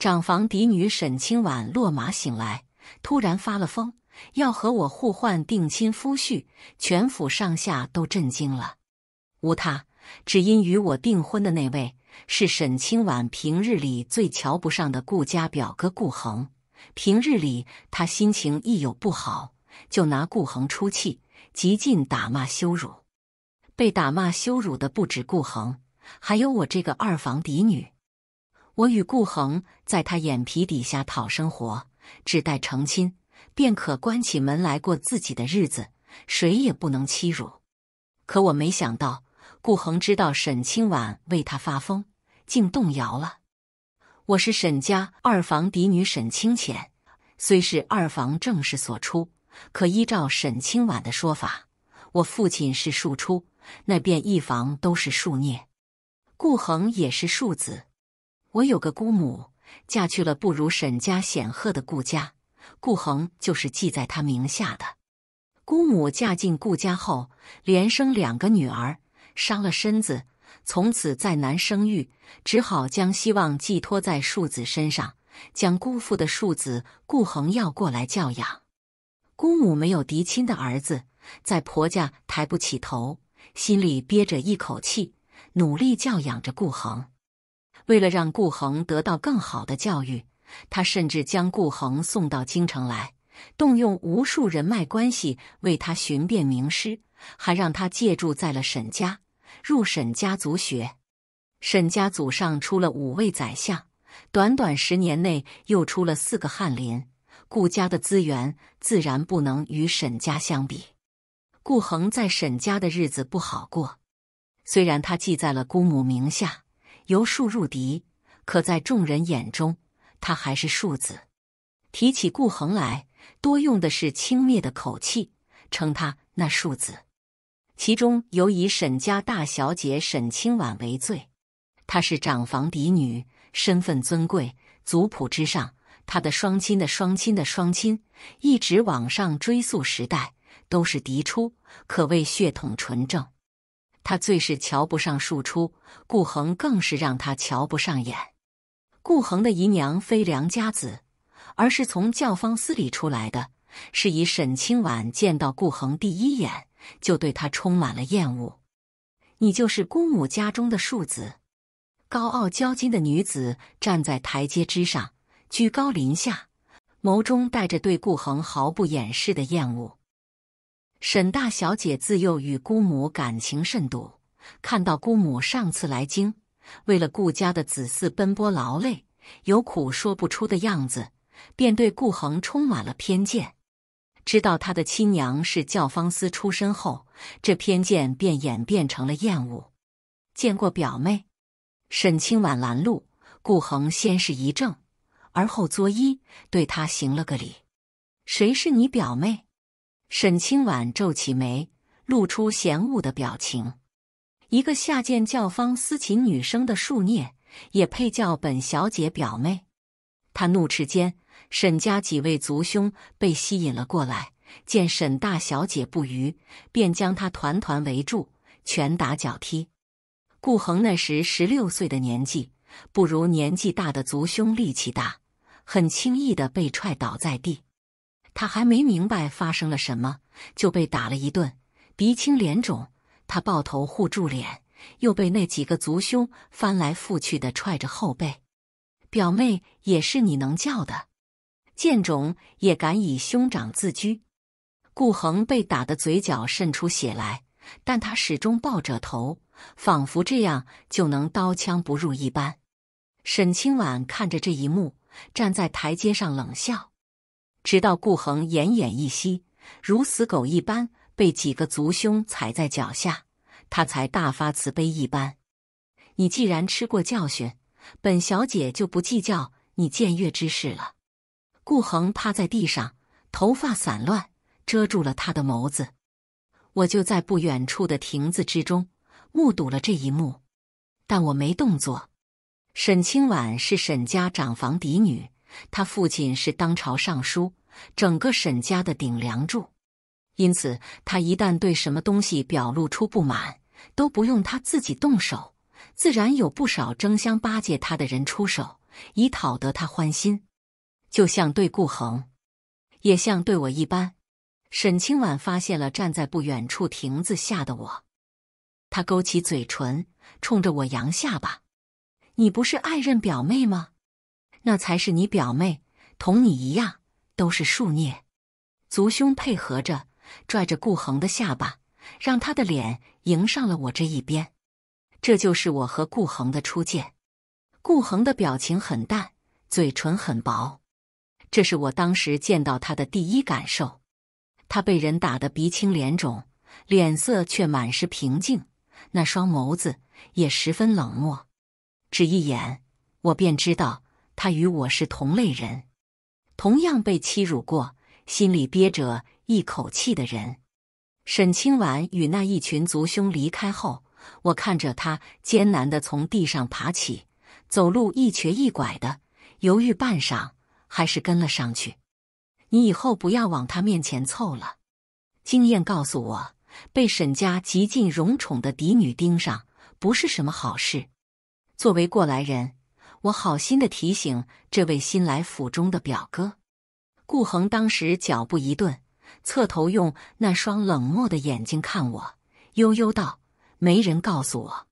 长房嫡女沈清婉落马醒来，突然发了疯，要和我互换定亲夫婿，全府上下都震惊了。无他，只因与我订婚的那位是沈清婉平日里最瞧不上的顾家表哥顾恒。平日里他心情一有不好，就拿顾恒出气，极尽打骂羞辱。被打骂羞辱的不止顾恒，还有我这个二房嫡女。我与顾恒在他眼皮底下讨生活，只待成亲便可关起门来过自己的日子，谁也不能欺辱。可我没想到，顾恒知道沈清婉为他发疯，竟动摇了。我是沈家二房嫡女沈清浅，虽是二房正室所出，可依照沈清婉的说法，我父亲是庶出，那便一房都是庶孽。顾恒也是庶子。我有个姑母，嫁去了不如沈家显赫的顾家。顾恒就是记在他名下的。姑母嫁进顾家后，连生两个女儿，伤了身子，从此再难生育，只好将希望寄托在庶子身上，将姑父的庶子顾恒要过来教养。姑母没有嫡亲的儿子，在婆家抬不起头，心里憋着一口气，努力教养着顾恒。为了让顾恒得到更好的教育，他甚至将顾恒送到京城来，动用无数人脉关系为他寻遍名师，还让他借住在了沈家，入沈家族学。沈家祖上出了五位宰相，短短十年内又出了四个翰林，顾家的资源自然不能与沈家相比。顾恒在沈家的日子不好过，虽然他记在了姑母名下。由庶入嫡，可在众人眼中，他还是庶子。提起顾恒来，多用的是轻蔑的口气，称他那庶子。其中尤以沈家大小姐沈清婉为最，她是长房嫡女，身份尊贵，族谱之上，她的双亲的双亲的双亲，一直往上追溯时代，都是嫡出，可谓血统纯正。他最是瞧不上庶出，顾恒更是让他瞧不上眼。顾恒的姨娘非良家子，而是从教坊司里出来的。是以沈清婉见到顾恒第一眼，就对他充满了厌恶。你就是姑母家中的庶子，高傲娇矜的女子站在台阶之上，居高临下，眸中带着对顾恒毫不掩饰的厌恶。沈大小姐自幼与姑母感情甚笃，看到姑母上次来京，为了顾家的子嗣奔波劳累，有苦说不出的样子，便对顾恒充满了偏见。知道他的亲娘是教坊司出身后，这偏见便演变成了厌恶。见过表妹，沈清婉拦路，顾恒先是一怔，而后作揖，对她行了个礼。谁是你表妹？沈清婉皱起眉，露出嫌恶的表情。一个下贱教坊私情女生的庶孽，也配叫本小姐表妹？她怒斥间，沈家几位族兄被吸引了过来，见沈大小姐不愉，便将她团团围住，拳打脚踢。顾恒那时十六岁的年纪，不如年纪大的族兄力气大，很轻易的被踹倒在地。他还没明白发生了什么，就被打了一顿，鼻青脸肿。他抱头护住脸，又被那几个族兄翻来覆去的踹着后背。表妹也是你能叫的？贱种也敢以兄长自居？顾恒被打的嘴角渗出血来，但他始终抱着头，仿佛这样就能刀枪不入一般。沈清婉看着这一幕，站在台阶上冷笑。直到顾恒奄奄一息，如死狗一般被几个族兄踩在脚下，他才大发慈悲一般：“你既然吃过教训，本小姐就不计较你僭越之事了。”顾恒趴在地上，头发散乱，遮住了他的眸子。我就在不远处的亭子之中目睹了这一幕，但我没动作。沈清婉是沈家长房嫡女，她父亲是当朝尚书。整个沈家的顶梁柱，因此他一旦对什么东西表露出不满，都不用他自己动手，自然有不少争相巴结他的人出手，以讨得他欢心。就像对顾恒，也像对我一般。沈清婉发现了站在不远处亭子下的我，她勾起嘴唇，冲着我扬下巴：“你不是爱认表妹吗？那才是你表妹，同你一样。”都是树孽，族兄配合着拽着顾恒的下巴，让他的脸迎上了我这一边。这就是我和顾恒的初见。顾恒的表情很淡，嘴唇很薄，这是我当时见到他的第一感受。他被人打得鼻青脸肿，脸色却满是平静，那双眸子也十分冷漠。只一眼，我便知道他与我是同类人。同样被欺辱过，心里憋着一口气的人，沈清婉与那一群族兄离开后，我看着他艰难地从地上爬起，走路一瘸一拐的，犹豫半晌，还是跟了上去。你以后不要往他面前凑了。经验告诉我，被沈家极尽荣宠的嫡女盯上，不是什么好事。作为过来人。我好心的提醒这位新来府中的表哥，顾恒当时脚步一顿，侧头用那双冷漠的眼睛看我，悠悠道：“没人告诉我。”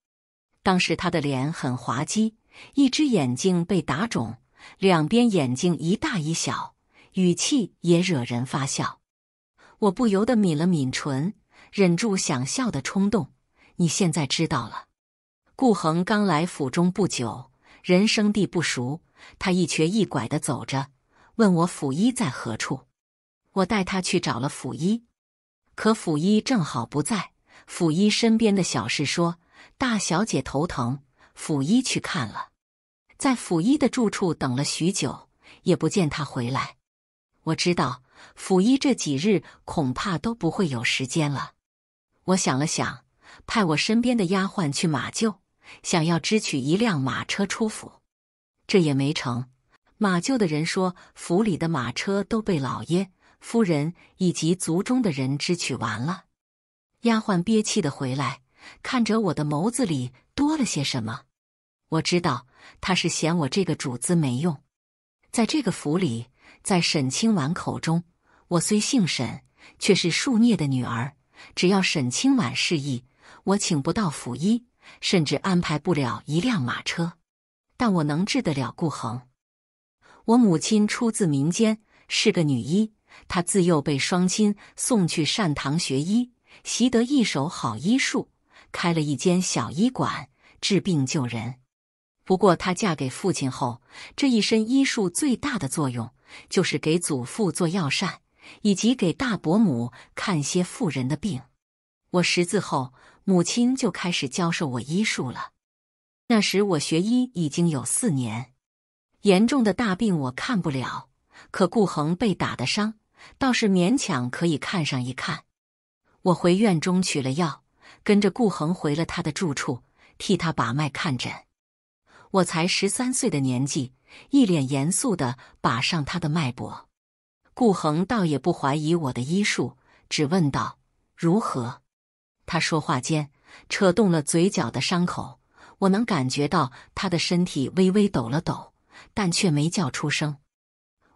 当时他的脸很滑稽，一只眼睛被打肿，两边眼睛一大一小，语气也惹人发笑。我不由得抿了抿唇，忍住想笑的冲动。你现在知道了，顾恒刚来府中不久。人生地不熟，他一瘸一拐的走着，问我府医在何处。我带他去找了府医，可府医正好不在。府医身边的小侍说，大小姐头疼，府医去看了，在府医的住处等了许久，也不见他回来。我知道府医这几日恐怕都不会有时间了。我想了想，派我身边的丫鬟去马厩。想要支取一辆马车出府，这也没成。马厩的人说，府里的马车都被老爷、夫人以及族中的人支取完了。丫鬟憋气的回来，看着我的眸子里多了些什么。我知道他是嫌我这个主子没用。在这个府里，在沈清婉口中，我虽姓沈，却是庶孽的女儿。只要沈清婉示意，我请不到府医。甚至安排不了一辆马车，但我能治得了顾恒。我母亲出自民间，是个女医。她自幼被双亲送去善堂学医，习得一手好医术，开了一间小医馆，治病救人。不过她嫁给父亲后，这一身医术最大的作用就是给祖父做药膳，以及给大伯母看些妇人的病。我识字后。母亲就开始教授我医术了。那时我学医已经有四年，严重的大病我看不了，可顾恒被打的伤倒是勉强可以看上一看。我回院中取了药，跟着顾恒回了他的住处，替他把脉看诊。我才十三岁的年纪，一脸严肃地把上他的脉搏。顾恒倒也不怀疑我的医术，只问道：“如何？”他说话间扯动了嘴角的伤口，我能感觉到他的身体微微抖了抖，但却没叫出声。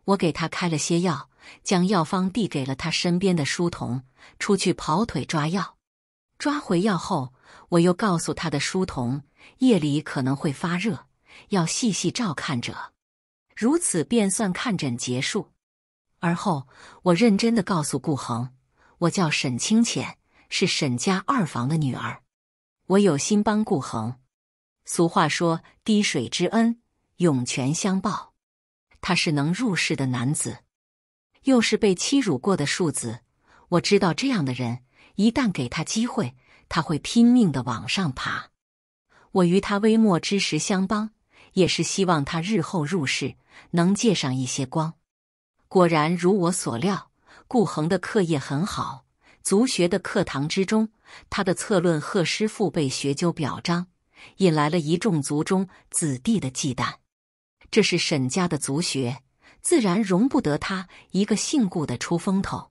我给他开了些药，将药方递给了他身边的书童，出去跑腿抓药。抓回药后，我又告诉他的书童，夜里可能会发热，要细细照看着。如此便算看诊结束。而后，我认真的告诉顾恒，我叫沈清浅。是沈家二房的女儿，我有心帮顾恒。俗话说“滴水之恩，涌泉相报”。他是能入世的男子，又是被欺辱过的庶子。我知道这样的人，一旦给他机会，他会拼命的往上爬。我与他微末之时相帮，也是希望他日后入世能借上一些光。果然如我所料，顾恒的课业很好。族学的课堂之中，他的策论贺师傅被学究表彰，引来了一众族中子弟的忌惮。这是沈家的族学，自然容不得他一个姓顾的出风头。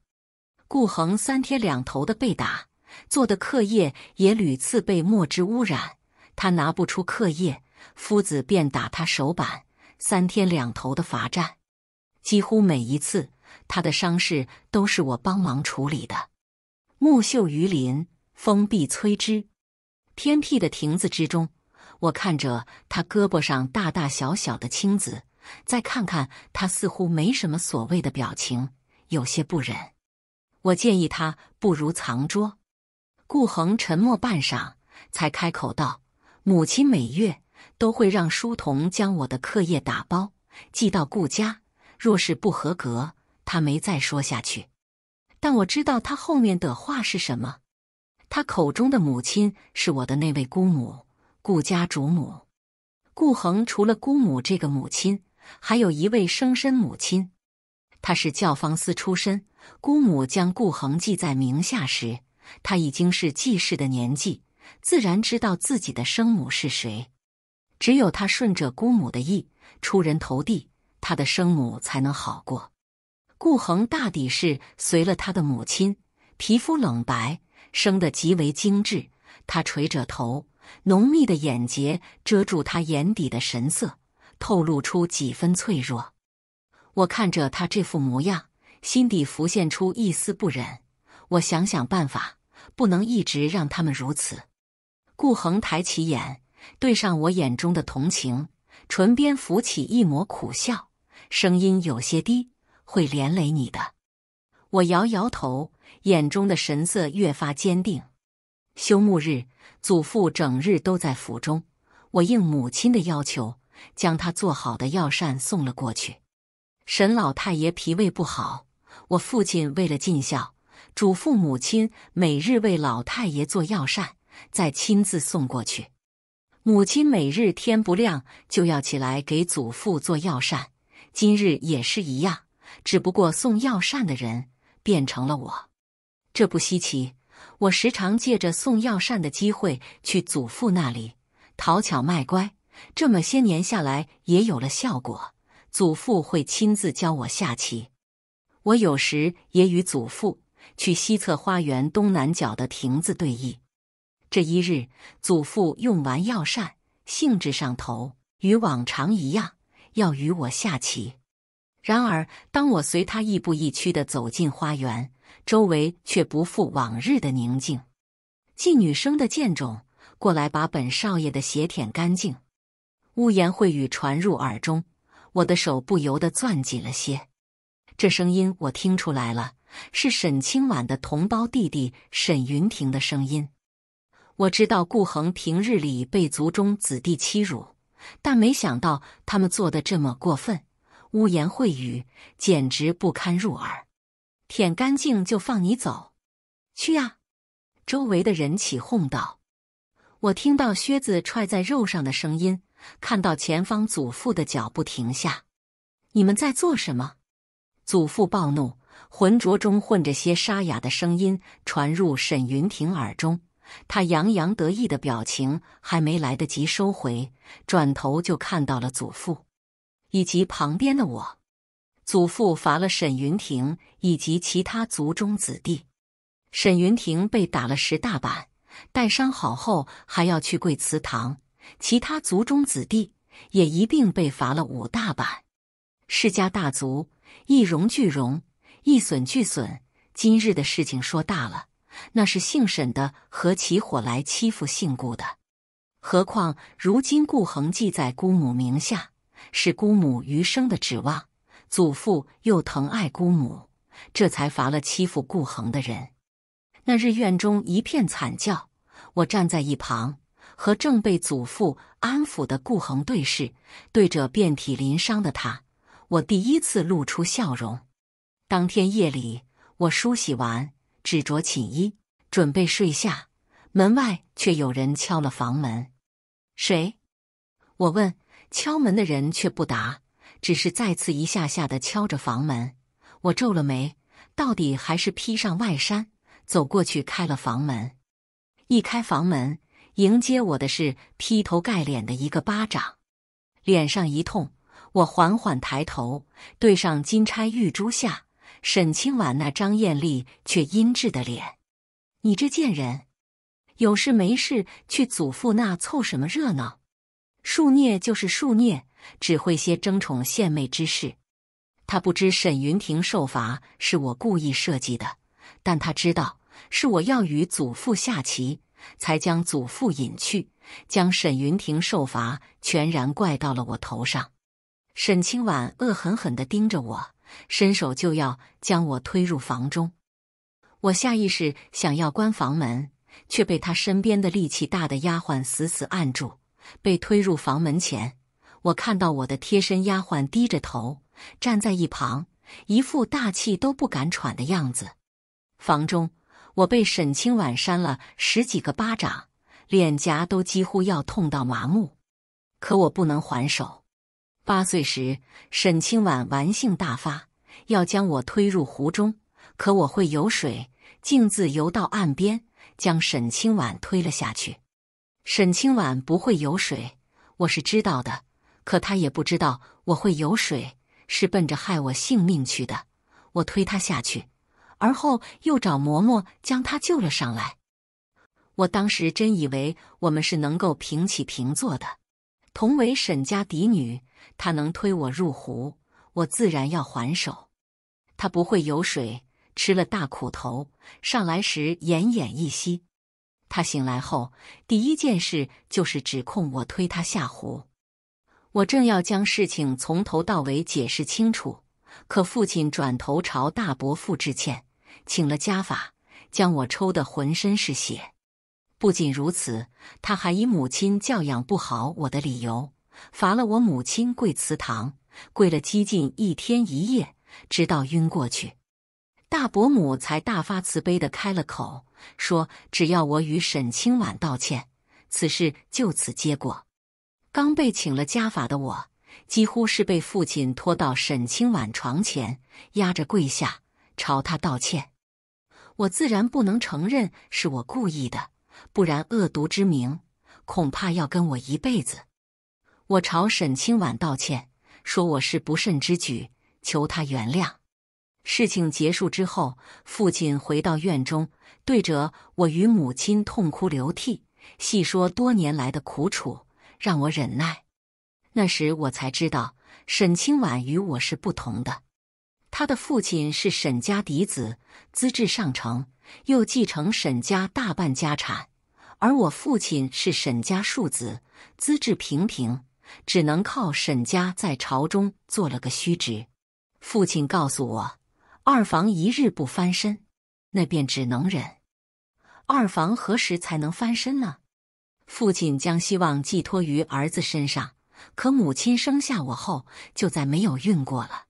顾恒三天两头的被打，做的课业也屡次被墨汁污染。他拿不出课业，夫子便打他手板，三天两头的罚站。几乎每一次，他的伤势都是我帮忙处理的。木秀于林，风必摧之。偏僻的亭子之中，我看着他胳膊上大大小小的青紫，再看看他似乎没什么所谓的表情，有些不忍。我建议他不如藏拙。顾恒沉默半晌，才开口道：“母亲每月都会让书童将我的课业打包寄到顾家，若是不合格，他没再说下去。”但我知道他后面的话是什么。他口中的母亲是我的那位姑母顾家主母。顾恒除了姑母这个母亲，还有一位生身母亲。他是教坊司出身，姑母将顾恒记在名下时，他已经是记事的年纪，自然知道自己的生母是谁。只有他顺着姑母的意出人头地，他的生母才能好过。顾恒大抵是随了他的母亲，皮肤冷白，生得极为精致。他垂着头，浓密的眼睫遮住他眼底的神色，透露出几分脆弱。我看着他这副模样，心底浮现出一丝不忍。我想想办法，不能一直让他们如此。顾恒抬起眼，对上我眼中的同情，唇边浮起一抹苦笑，声音有些低。会连累你的。我摇摇头，眼中的神色越发坚定。休沐日，祖父整日都在府中。我应母亲的要求，将他做好的药膳送了过去。沈老太爷脾胃不好，我父亲为了尽孝，嘱咐母亲每日为老太爷做药膳，再亲自送过去。母亲每日天不亮就要起来给祖父做药膳，今日也是一样。只不过送药膳的人变成了我，这不稀奇。我时常借着送药膳的机会去祖父那里，讨巧卖乖。这么些年下来，也有了效果。祖父会亲自教我下棋。我有时也与祖父去西侧花园东南角的亭子对弈。这一日，祖父用完药膳，兴致上头，与往常一样要与我下棋。然而，当我随他亦步亦趋地走进花园，周围却不复往日的宁静。妓女生的贱种，过来把本少爷的鞋舔干净！污言秽语传入耳中，我的手不由得攥紧了些。这声音我听出来了，是沈清婉的同胞弟弟沈云霆的声音。我知道顾恒平日里被族中子弟欺辱，但没想到他们做的这么过分。污言秽语，简直不堪入耳！舔干净就放你走，去啊！周围的人起哄道。我听到靴子踹在肉上的声音，看到前方祖父的脚步停下。你们在做什么？祖父暴怒，浑浊中混着些沙哑的声音传入沈云婷耳中。他洋洋得意的表情还没来得及收回，转头就看到了祖父。以及旁边的我，祖父罚了沈云亭以及其他族中子弟。沈云亭被打了十大板，待伤好后还要去跪祠堂。其他族中子弟也一并被罚了五大板。世家大族，一荣俱荣，一损俱损。今日的事情说大了，那是姓沈的合起伙来欺负姓顾的。何况如今顾恒记在姑母名下。是姑母余生的指望，祖父又疼爱姑母，这才罚了欺负顾恒的人。那日院中一片惨叫，我站在一旁，和正被祖父安抚的顾恒对视，对着遍体鳞伤的他，我第一次露出笑容。当天夜里，我梳洗完，只着寝衣，准备睡下，门外却有人敲了房门。谁？我问。敲门的人却不答，只是再次一下下的敲着房门。我皱了眉，到底还是披上外衫，走过去开了房门。一开房门，迎接我的是劈头盖脸的一个巴掌，脸上一痛，我缓缓抬头，对上金钗玉珠下沈清婉那张艳丽却阴鸷的脸：“你这贱人，有事没事去祖父那凑什么热闹？”庶孽就是庶孽，只会些争宠献媚之事。他不知沈云亭受罚是我故意设计的，但他知道是我要与祖父下棋，才将祖父引去，将沈云亭受罚全然怪到了我头上。沈清婉恶狠狠地盯着我，伸手就要将我推入房中。我下意识想要关房门，却被他身边的力气大的丫鬟死死按住。被推入房门前，我看到我的贴身丫鬟低着头站在一旁，一副大气都不敢喘的样子。房中，我被沈清婉扇了十几个巴掌，脸颊都几乎要痛到麻木。可我不能还手。八岁时，沈清婉玩性大发，要将我推入湖中，可我会游水，径自游到岸边，将沈清婉推了下去。沈清婉不会游水，我是知道的。可他也不知道我会游水，是奔着害我性命去的。我推他下去，而后又找嬷嬷将他救了上来。我当时真以为我们是能够平起平坐的，同为沈家嫡女，他能推我入湖，我自然要还手。他不会游水，吃了大苦头，上来时奄奄一息。他醒来后，第一件事就是指控我推他下湖。我正要将事情从头到尾解释清楚，可父亲转头朝大伯父致歉，请了家法，将我抽得浑身是血。不仅如此，他还以母亲教养不好我的理由，罚了我母亲跪祠堂，跪了几近一天一夜，直到晕过去。大伯母才大发慈悲的开了口，说：“只要我与沈清婉道歉，此事就此结果。”刚被请了家法的我，几乎是被父亲拖到沈清婉床前，压着跪下，朝他道歉。我自然不能承认是我故意的，不然恶毒之名恐怕要跟我一辈子。我朝沈清婉道歉，说我是不慎之举，求他原谅。事情结束之后，父亲回到院中，对着我与母亲痛哭流涕，细说多年来的苦楚，让我忍耐。那时我才知道，沈清婉与我是不同的。他的父亲是沈家嫡子，资质上乘，又继承沈家大半家产；而我父亲是沈家庶子，资质平平，只能靠沈家在朝中做了个虚职。父亲告诉我。二房一日不翻身，那便只能忍。二房何时才能翻身呢？父亲将希望寄托于儿子身上，可母亲生下我后就再没有孕过了。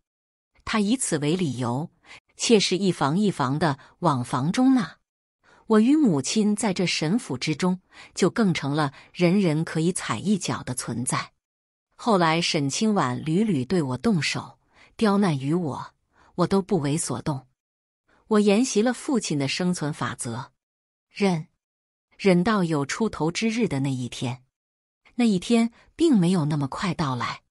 他以此为理由，妾是一房一房的往房中纳。我与母亲在这沈府之中，就更成了人人可以踩一脚的存在。后来，沈清婉屡屡对我动手，刁难于我。我都不为所动，我沿袭了父亲的生存法则，忍，忍到有出头之日的那一天。那一天并没有那么快到来，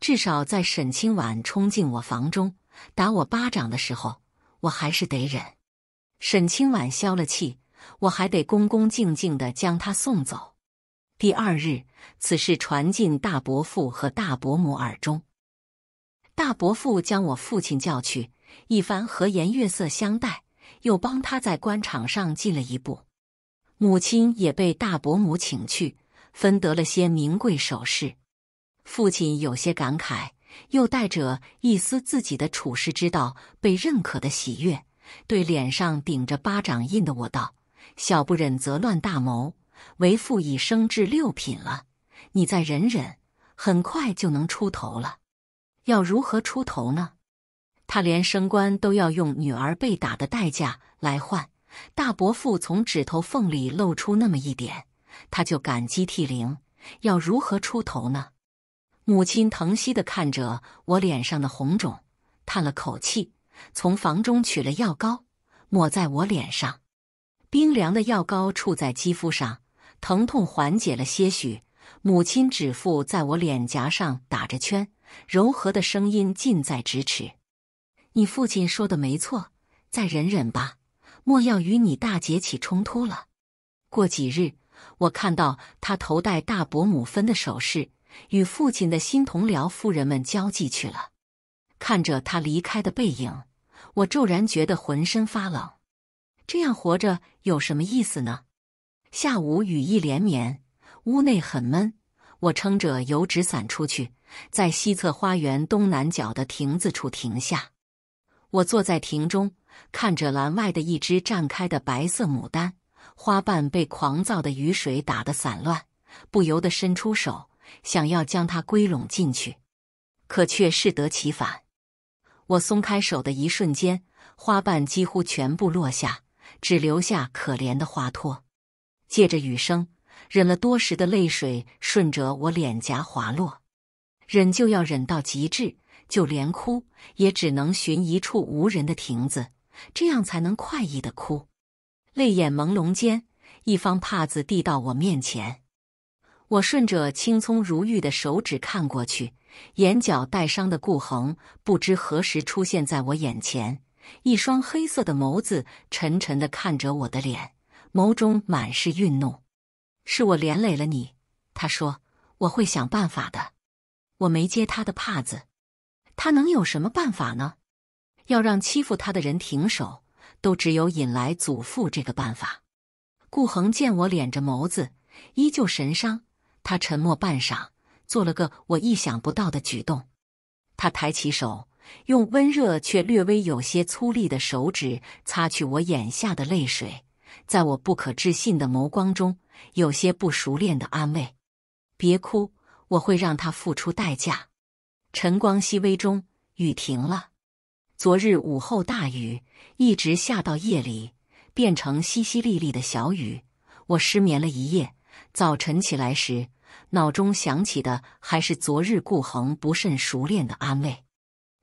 至少在沈清婉冲进我房中打我巴掌的时候，我还是得忍。沈清婉消了气，我还得恭恭敬敬地将她送走。第二日，此事传进大伯父和大伯母耳中。大伯父将我父亲叫去，一番和颜悦色相待，又帮他在官场上进了一步。母亲也被大伯母请去，分得了些名贵首饰。父亲有些感慨，又带着一丝自己的处世之道被认可的喜悦，对脸上顶着巴掌印的我道：“小不忍则乱大谋，为父已升至六品了，你再忍忍，很快就能出头了。”要如何出头呢？他连升官都要用女儿被打的代价来换。大伯父从指头缝里露出那么一点，他就感激涕零。要如何出头呢？母亲疼惜的看着我脸上的红肿，叹了口气，从房中取了药膏抹在我脸上。冰凉的药膏触在肌肤上，疼痛缓解了些许。母亲指腹在我脸颊上打着圈。柔和的声音近在咫尺。你父亲说的没错，再忍忍吧，莫要与你大姐起冲突了。过几日，我看到他头戴大伯母分的首饰，与父亲的新同僚夫人们交际去了。看着他离开的背影，我骤然觉得浑身发冷。这样活着有什么意思呢？下午雨意连绵，屋内很闷，我撑着油纸伞出去。在西侧花园东南角的亭子处停下，我坐在亭中，看着栏外的一枝绽开的白色牡丹，花瓣被狂躁的雨水打得散乱，不由得伸出手，想要将它归拢进去，可却适得其反。我松开手的一瞬间，花瓣几乎全部落下，只留下可怜的花托。借着雨声，忍了多时的泪水顺着我脸颊滑落。忍就要忍到极致，就连哭也只能寻一处无人的亭子，这样才能快意的哭。泪眼朦胧间，一方帕子递到我面前，我顺着青葱如玉的手指看过去，眼角带伤的顾恒不知何时出现在我眼前，一双黑色的眸子沉沉的看着我的脸，眸中满是愠怒。是我连累了你，他说：“我会想办法的。”我没接他的帕子，他能有什么办法呢？要让欺负他的人停手，都只有引来祖父这个办法。顾恒见我敛着眸子，依旧神伤，他沉默半晌，做了个我意想不到的举动。他抬起手，用温热却略微有些粗粝的手指擦去我眼下的泪水，在我不可置信的眸光中，有些不熟练的安慰：“别哭。”我会让他付出代价。晨光熹微中，雨停了。昨日午后大雨一直下到夜里，变成淅淅沥沥的小雨。我失眠了一夜，早晨起来时，脑中想起的还是昨日顾恒不甚熟练的安慰。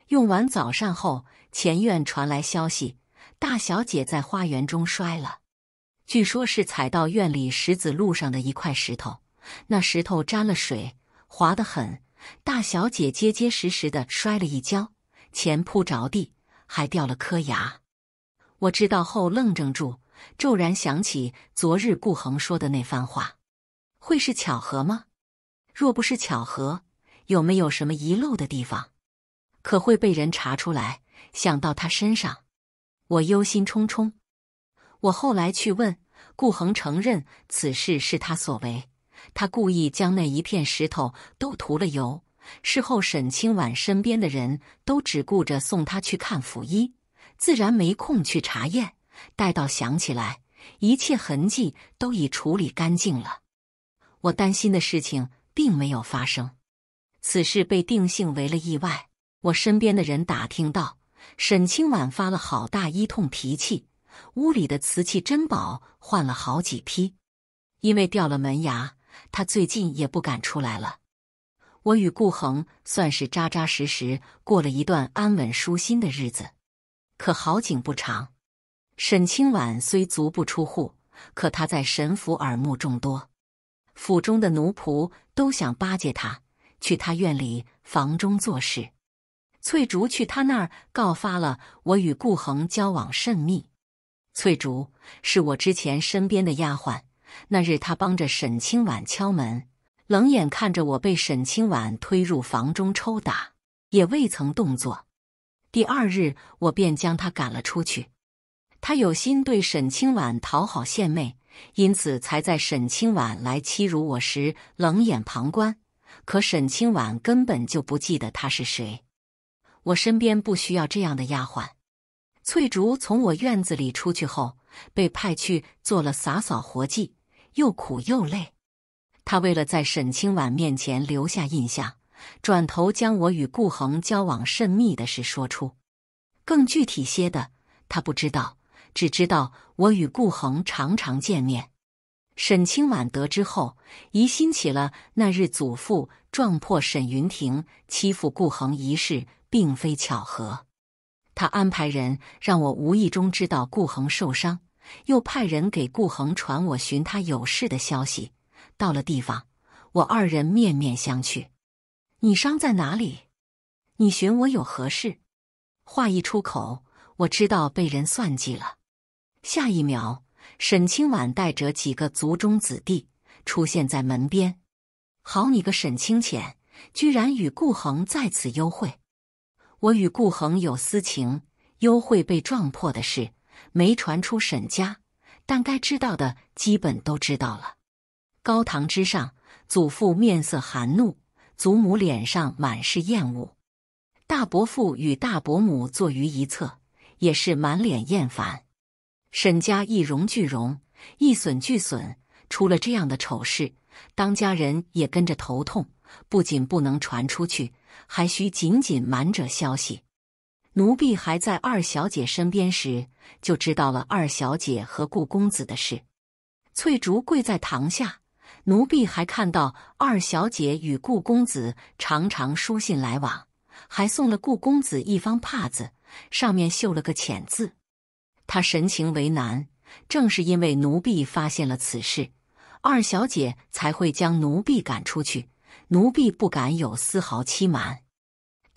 用完早膳后，前院传来消息：大小姐在花园中摔了，据说是踩到院里石子路上的一块石头，那石头沾了水。滑得很，大小姐结结实实的摔了一跤，前扑着地，还掉了颗牙。我知道后愣怔住，骤然想起昨日顾恒说的那番话，会是巧合吗？若不是巧合，有没有什么遗漏的地方？可会被人查出来想到他身上？我忧心忡忡。我后来去问顾恒，承认此事是他所为。他故意将那一片石头都涂了油。事后，沈清婉身边的人都只顾着送他去看府医，自然没空去查验。待到想起来，一切痕迹都已处理干净了。我担心的事情并没有发生，此事被定性为了意外。我身边的人打听到，沈清婉发了好大一通脾气，屋里的瓷器珍宝换了好几批，因为掉了门牙。他最近也不敢出来了。我与顾恒算是扎扎实实过了一段安稳舒心的日子，可好景不长。沈清婉虽足不出户，可他在沈府耳目众多，府中的奴仆都想巴结他，去他院里房中做事。翠竹去他那儿告发了我与顾恒交往甚密。翠竹是我之前身边的丫鬟。那日，他帮着沈清婉敲门，冷眼看着我被沈清婉推入房中抽打，也未曾动作。第二日，我便将他赶了出去。他有心对沈清婉讨好献媚，因此才在沈清婉来欺辱我时冷眼旁观。可沈清婉根本就不记得他是谁。我身边不需要这样的丫鬟。翠竹从我院子里出去后，被派去做了洒扫活计。又苦又累，他为了在沈清婉面前留下印象，转头将我与顾恒交往甚密的事说出。更具体些的，他不知道，只知道我与顾恒常常见面。沈清婉得知后，疑心起了那日祖父撞破沈云亭欺负顾恒一事并非巧合。他安排人让我无意中知道顾恒受伤。又派人给顾恒传我寻他有事的消息。到了地方，我二人面面相觑。你伤在哪里？你寻我有何事？话一出口，我知道被人算计了。下一秒，沈清婉带着几个族中子弟出现在门边。好你个沈清浅，居然与顾恒在此幽会！我与顾恒有私情，幽会被撞破的事。没传出沈家，但该知道的，基本都知道了。高堂之上，祖父面色寒怒，祖母脸上满是厌恶。大伯父与大伯母坐于一侧，也是满脸厌烦。沈家一荣俱荣，一损俱损，出了这样的丑事，当家人也跟着头痛。不仅不能传出去，还需紧紧瞒着消息。奴婢还在二小姐身边时，就知道了二小姐和顾公子的事。翠竹跪在堂下，奴婢还看到二小姐与顾公子常常书信来往，还送了顾公子一方帕子，上面绣了个浅字。他神情为难，正是因为奴婢发现了此事，二小姐才会将奴婢赶出去。奴婢不敢有丝毫欺瞒。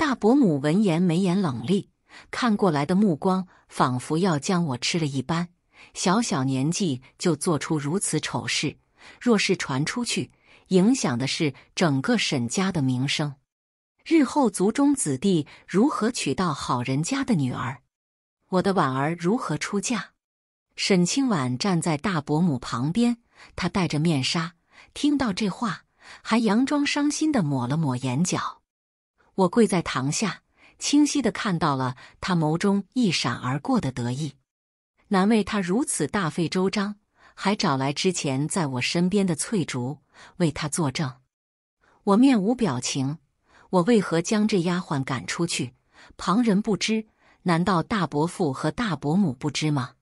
大伯母闻言，眉眼冷厉，看过来的目光仿佛要将我吃了一般。小小年纪就做出如此丑事，若是传出去，影响的是整个沈家的名声。日后族中子弟如何娶到好人家的女儿？我的婉儿如何出嫁？沈清婉站在大伯母旁边，她戴着面纱，听到这话，还佯装伤心的抹了抹眼角。我跪在堂下，清晰地看到了他眸中一闪而过的得意。难为他如此大费周章，还找来之前在我身边的翠竹为他作证。我面无表情。我为何将这丫鬟赶出去？旁人不知，难道大伯父和大伯母不知吗？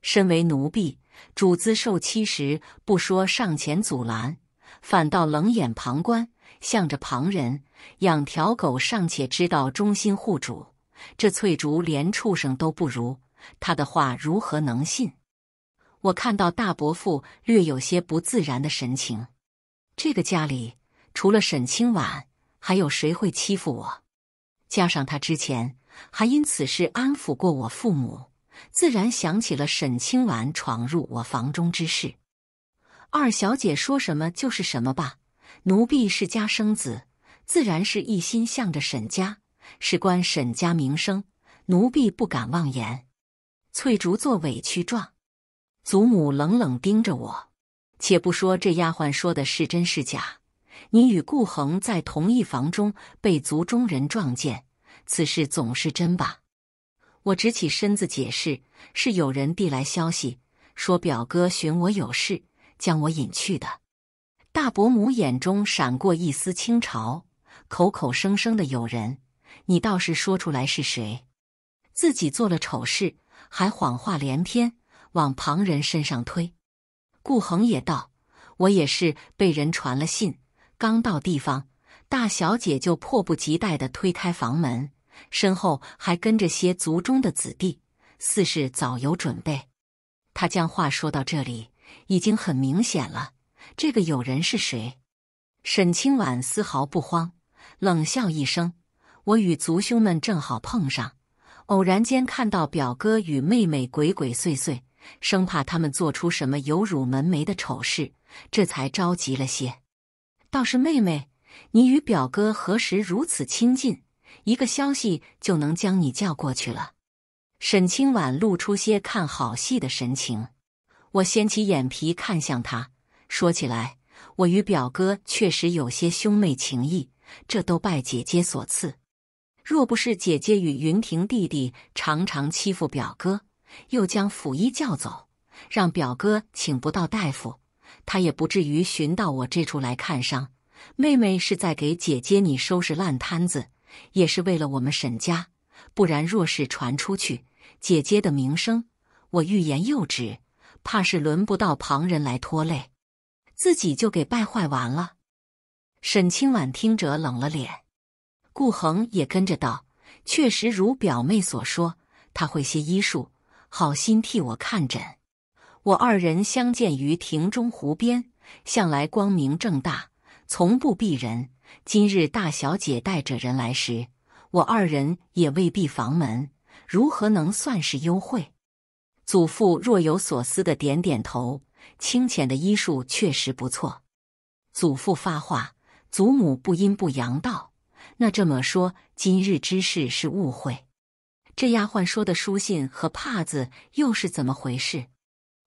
身为奴婢，主子受欺时不说上前阻拦，反倒冷眼旁观，向着旁人。养条狗尚且知道忠心护主，这翠竹连畜生都不如。他的话如何能信？我看到大伯父略有些不自然的神情。这个家里除了沈清婉，还有谁会欺负我？加上他之前还因此事安抚过我父母，自然想起了沈清婉闯入我房中之事。二小姐说什么就是什么吧，奴婢是家生子。自然是一心向着沈家，事关沈家名声，奴婢不敢妄言。翠竹做委屈状，祖母冷冷盯着我。且不说这丫鬟说的是真是假，你与顾恒在同一房中被族中人撞见，此事总是真吧？我直起身子解释，是有人递来消息，说表哥寻我有事，将我引去的。大伯母眼中闪过一丝轻嘲。口口声声的有人，你倒是说出来是谁？自己做了丑事，还谎话连篇，往旁人身上推。顾恒也道：“我也是被人传了信，刚到地方，大小姐就迫不及待的推开房门，身后还跟着些族中的子弟，似是早有准备。”他将话说到这里，已经很明显了，这个有人是谁？沈清婉丝毫不慌。冷笑一声，我与族兄们正好碰上，偶然间看到表哥与妹妹鬼鬼祟祟，生怕他们做出什么有辱门楣的丑事，这才着急了些。倒是妹妹，你与表哥何时如此亲近？一个消息就能将你叫过去了。沈清婉露出些看好戏的神情，我掀起眼皮看向他，说起来，我与表哥确实有些兄妹情谊。这都拜姐姐所赐，若不是姐姐与云亭弟弟常常欺负表哥，又将府医叫走，让表哥请不到大夫，他也不至于寻到我这处来看伤。妹妹是在给姐姐你收拾烂摊子，也是为了我们沈家，不然若是传出去，姐姐的名声，我欲言又止，怕是轮不到旁人来拖累，自己就给败坏完了。沈清婉听者冷了脸，顾恒也跟着道：“确实如表妹所说，他会些医术，好心替我看诊。我二人相见于亭中湖边，向来光明正大，从不避人。今日大小姐带着人来时，我二人也未必房门，如何能算是幽会？”祖父若有所思的点点头：“清浅的医术确实不错。”祖父发话。祖母不阴不阳道：“那这么说，今日之事是误会。这丫鬟说的书信和帕子又是怎么回事？”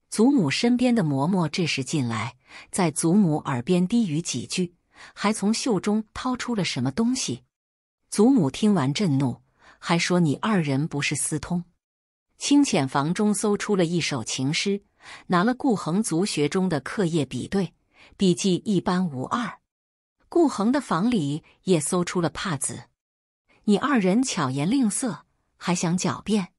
祖母身边的嬷嬷这时进来，在祖母耳边低语几句，还从袖中掏出了什么东西。祖母听完震怒，还说：“你二人不是私通。”清浅房中搜出了一首情诗，拿了顾恒族学中的课业比对，笔记一般无二。顾恒的房里也搜出了帕子，你二人巧言令色，还想狡辩？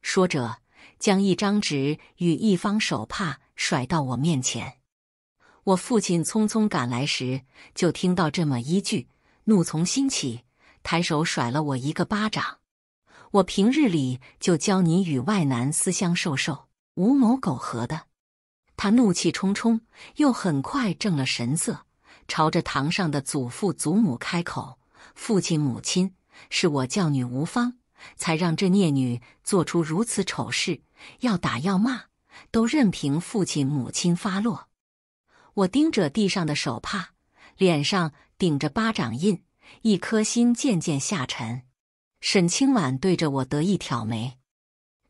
说着，将一张纸与一方手帕甩到我面前。我父亲匆匆赶来时，就听到这么一句，怒从心起，抬手甩了我一个巴掌。我平日里就教你与外男私相授受，无谋苟合的。他怒气冲冲，又很快正了神色。朝着堂上的祖父祖母开口：“父亲母亲，是我教女无方，才让这孽女做出如此丑事。要打要骂，都任凭父亲母亲发落。”我盯着地上的手帕，脸上顶着巴掌印，一颗心渐渐下沉。沈清婉对着我得意挑眉。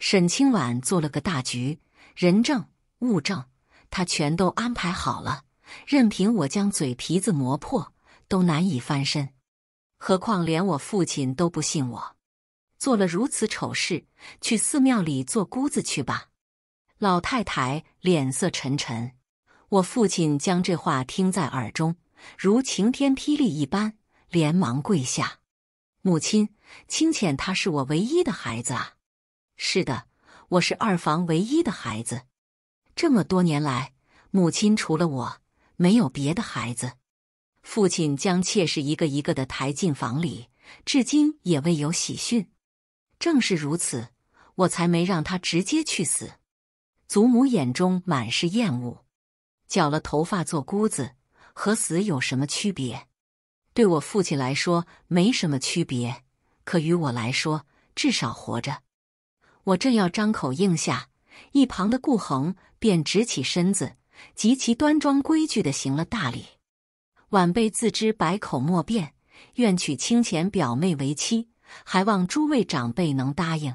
沈清婉做了个大局，人证物证，他全都安排好了。任凭我将嘴皮子磨破，都难以翻身。何况连我父亲都不信我，做了如此丑事，去寺庙里做姑子去吧。老太太脸色沉沉。我父亲将这话听在耳中，如晴天霹雳一般，连忙跪下：“母亲，清浅他是我唯一的孩子啊！是的，我是二房唯一的孩子。这么多年来，母亲除了我……”没有别的孩子，父亲将妾室一个一个的抬进房里，至今也未有喜讯。正是如此，我才没让他直接去死。祖母眼中满是厌恶，绞了头发做姑子，和死有什么区别？对我父亲来说没什么区别，可于我来说，至少活着。我正要张口应下，一旁的顾恒便直起身子。极其端庄规矩的行了大礼，晚辈自知百口莫辩，愿娶清浅表妹为妻，还望诸位长辈能答应。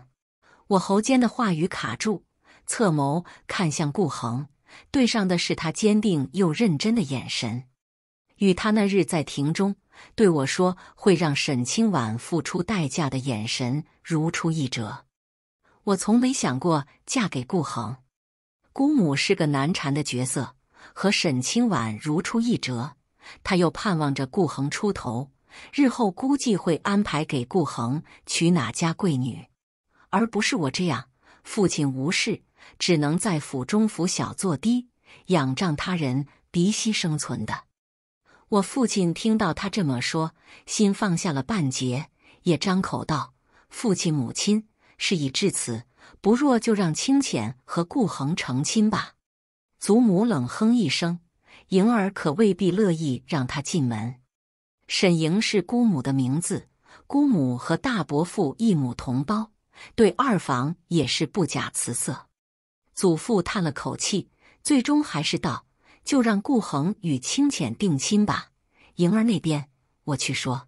我喉间的话语卡住，侧眸看向顾恒，对上的是他坚定又认真的眼神，与他那日在庭中对我说会让沈清婉付出代价的眼神如出一辙。我从没想过嫁给顾恒。姑母是个难缠的角色，和沈清婉如出一辙。他又盼望着顾恒出头，日后估计会安排给顾恒娶哪家贵女，而不是我这样。父亲无事，只能在府中服小做低，仰仗他人鼻息生存的。我父亲听到他这么说，心放下了半截，也张口道：“父亲，母亲，事已至此。”不若就让清浅和顾恒成亲吧。祖母冷哼一声：“莹儿可未必乐意让他进门。”沈莹是姑母的名字，姑母和大伯父一母同胞，对二房也是不假辞色。祖父叹了口气，最终还是道：“就让顾恒与清浅定亲吧。莹儿那边我去说，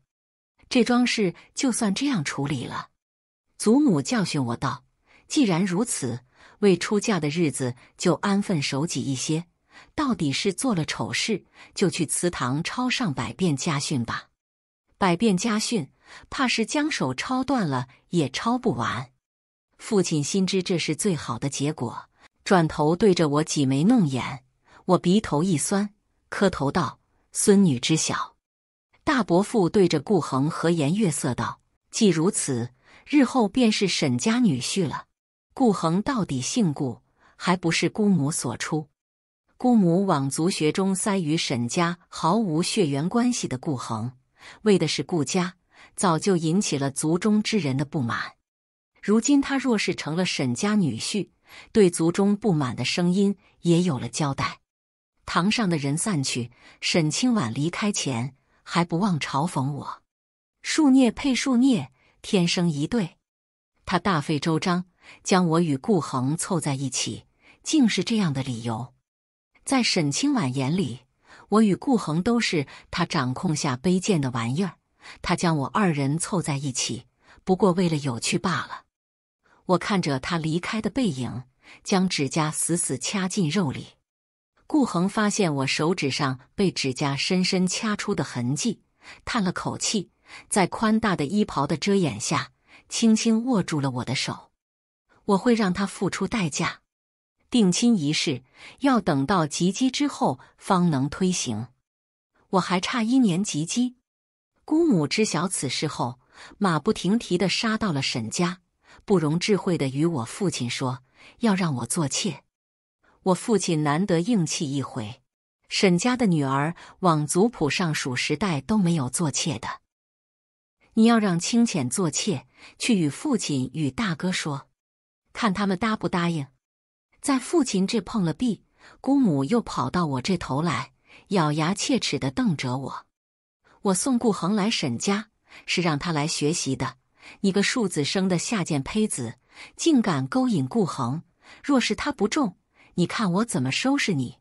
这桩事就算这样处理了。”祖母教训我道。既然如此，未出嫁的日子就安分守己一些。到底是做了丑事，就去祠堂抄上百遍家训吧。百遍家训，怕是将手抄断了也抄不完。父亲心知这是最好的结果，转头对着我挤眉弄眼。我鼻头一酸，磕头道：“孙女知晓。”大伯父对着顾恒和颜悦色道：“既如此，日后便是沈家女婿了。”顾恒到底姓顾，还不是姑母所出。姑母往族学中塞与沈家毫无血缘关系的顾恒，为的是顾家，早就引起了族中之人的不满。如今他若是成了沈家女婿，对族中不满的声音也有了交代。堂上的人散去，沈清婉离开前还不忘嘲讽我：“树孽配树孽，天生一对。”他大费周章。将我与顾恒凑在一起，竟是这样的理由。在沈清婉眼里，我与顾恒都是他掌控下卑贱的玩意儿。他将我二人凑在一起，不过为了有趣罢了。我看着他离开的背影，将指甲死死掐进肉里。顾恒发现我手指上被指甲深深掐出的痕迹，叹了口气，在宽大的衣袍的遮掩下，轻轻握住了我的手。我会让他付出代价。定亲仪式要等到及笄之后方能推行。我还差一年及笄。姑母知晓此事后，马不停蹄的杀到了沈家，不容智慧的与我父亲说要让我做妾。我父亲难得硬气一回。沈家的女儿往族谱上数十代都没有做妾的。你要让清浅做妾，去与父亲与大哥说。看他们答不答应，在父亲这碰了壁，姑母又跑到我这头来，咬牙切齿的瞪着我。我送顾恒来沈家是让他来学习的，你个庶子生的下贱胚子，竟敢勾引顾恒！若是他不中，你看我怎么收拾你！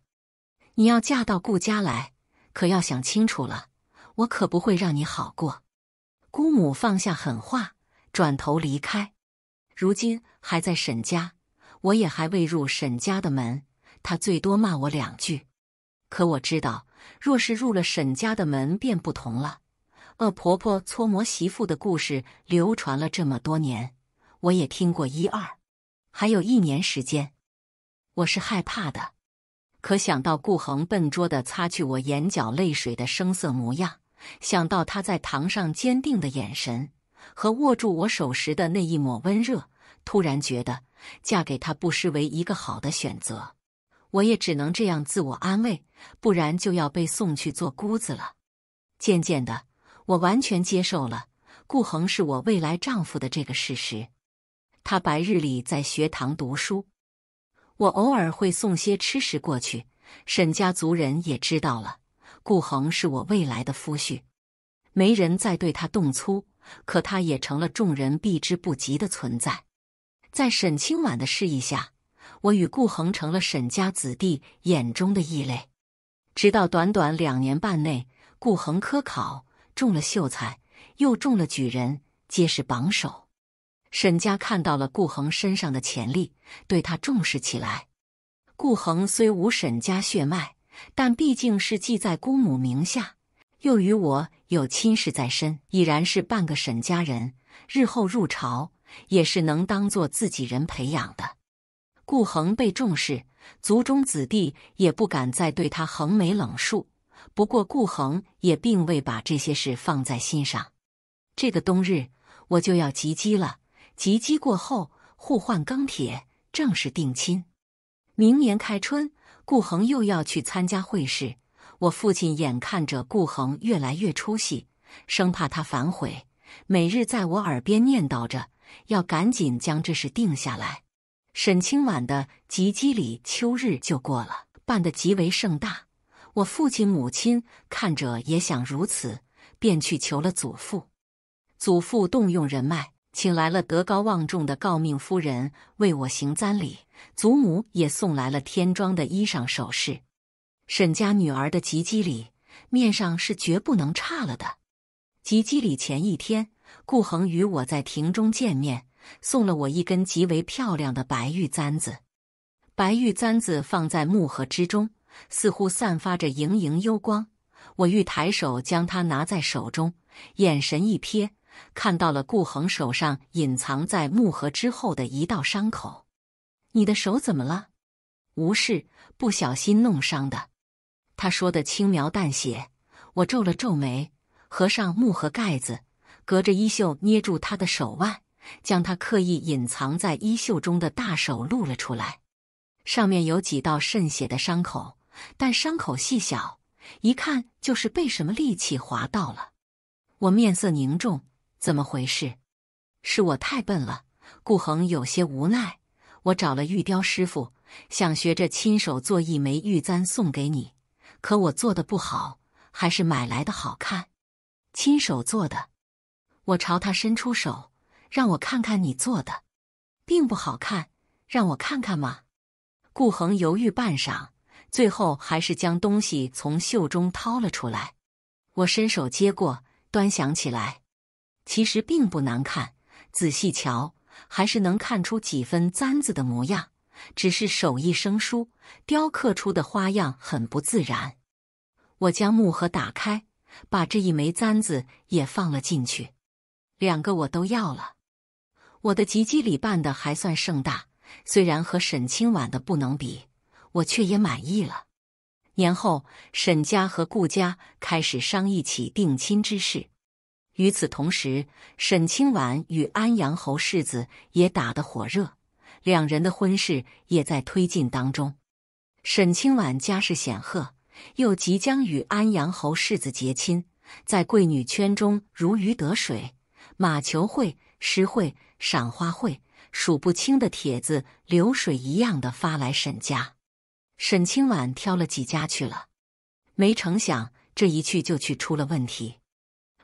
你要嫁到顾家来，可要想清楚了，我可不会让你好过。姑母放下狠话，转头离开。如今还在沈家，我也还未入沈家的门，他最多骂我两句。可我知道，若是入了沈家的门，便不同了。恶婆婆搓磨媳妇的故事流传了这么多年，我也听过一二。还有一年时间，我是害怕的。可想到顾恒笨拙的擦去我眼角泪水的生涩模样，想到他在堂上坚定的眼神。和握住我手时的那一抹温热，突然觉得嫁给他不失为一个好的选择。我也只能这样自我安慰，不然就要被送去做姑子了。渐渐的，我完全接受了顾恒是我未来丈夫的这个事实。他白日里在学堂读书，我偶尔会送些吃食过去。沈家族人也知道了，顾恒是我未来的夫婿，没人再对他动粗。可他也成了众人避之不及的存在。在沈清婉的示意下，我与顾恒成了沈家子弟眼中的异类。直到短短两年半内，顾恒科考中了秀才，又中了举人，皆是榜首。沈家看到了顾恒身上的潜力，对他重视起来。顾恒虽无沈家血脉，但毕竟是记在姑母名下。又与我有亲事在身，已然是半个沈家人，日后入朝也是能当做自己人培养的。顾恒被重视，族中子弟也不敢再对他横眉冷竖。不过顾恒也并未把这些事放在心上。这个冬日我就要及笄了，及笄过后互换庚帖，正式定亲。明年开春，顾恒又要去参加会试。我父亲眼看着顾恒越来越出息，生怕他反悔，每日在我耳边念叨着要赶紧将这事定下来。沈清婉的及笄礼秋日就过了，办得极为盛大。我父亲母亲看着也想如此，便去求了祖父。祖父动用人脉，请来了德高望重的诰命夫人为我行簪礼，祖母也送来了天庄的衣裳首饰。沈家女儿的吉笄礼面上是绝不能差了的。吉笄礼前一天，顾恒与我在亭中见面，送了我一根极为漂亮的白玉簪子。白玉簪子放在木盒之中，似乎散发着莹莹幽光。我欲抬手将它拿在手中，眼神一瞥，看到了顾恒手上隐藏在木盒之后的一道伤口。你的手怎么了？无事，不小心弄伤的。他说的轻描淡写，我皱了皱眉，合上木盒盖子，隔着衣袖捏住他的手腕，将他刻意隐藏在衣袖中的大手露了出来，上面有几道渗血的伤口，但伤口细小，一看就是被什么利器划到了。我面色凝重，怎么回事？是我太笨了。顾恒有些无奈，我找了玉雕师傅，想学着亲手做一枚玉簪送给你。可我做的不好，还是买来的好看。亲手做的，我朝他伸出手，让我看看你做的，并不好看，让我看看嘛。顾恒犹豫半晌，最后还是将东西从袖中掏了出来。我伸手接过，端详起来，其实并不难看，仔细瞧，还是能看出几分簪子的模样。只是手艺生疏，雕刻出的花样很不自然。我将木盒打开，把这一枚簪子也放了进去。两个我都要了。我的吉吉礼办的还算盛大，虽然和沈清婉的不能比，我却也满意了。年后，沈家和顾家开始商议起定亲之事。与此同时，沈清婉与安阳侯世子也打得火热。两人的婚事也在推进当中。沈清婉家世显赫，又即将与安阳侯世子结亲，在贵女圈中如鱼得水。马球会、诗会、赏花会，数不清的帖子流水一样的发来沈家。沈清婉挑了几家去了，没成想这一去就去出了问题。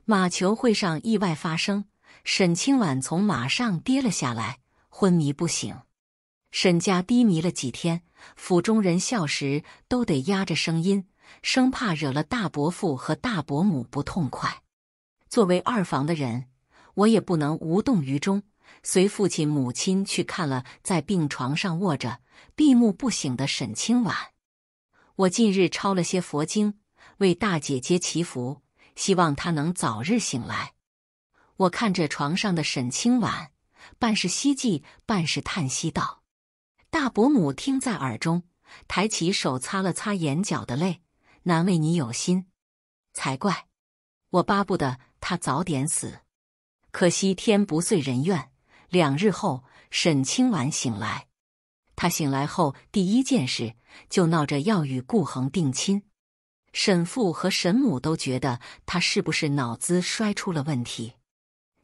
马球会上意外发生，沈清婉从马上跌了下来，昏迷不醒。沈家低迷了几天，府中人笑时都得压着声音，生怕惹了大伯父和大伯母不痛快。作为二房的人，我也不能无动于衷，随父亲母亲去看了在病床上卧着、闭目不醒的沈清婉。我近日抄了些佛经，为大姐姐祈福，希望她能早日醒来。我看着床上的沈清婉，半是希冀，半是叹息道。大伯母听在耳中，抬起手擦了擦眼角的泪。难为你有心，才怪！我巴不得他早点死。可惜天不遂人愿。两日后，沈清婉醒来。她醒来后第一件事就闹着要与顾恒定亲。沈父和沈母都觉得她是不是脑子摔出了问题？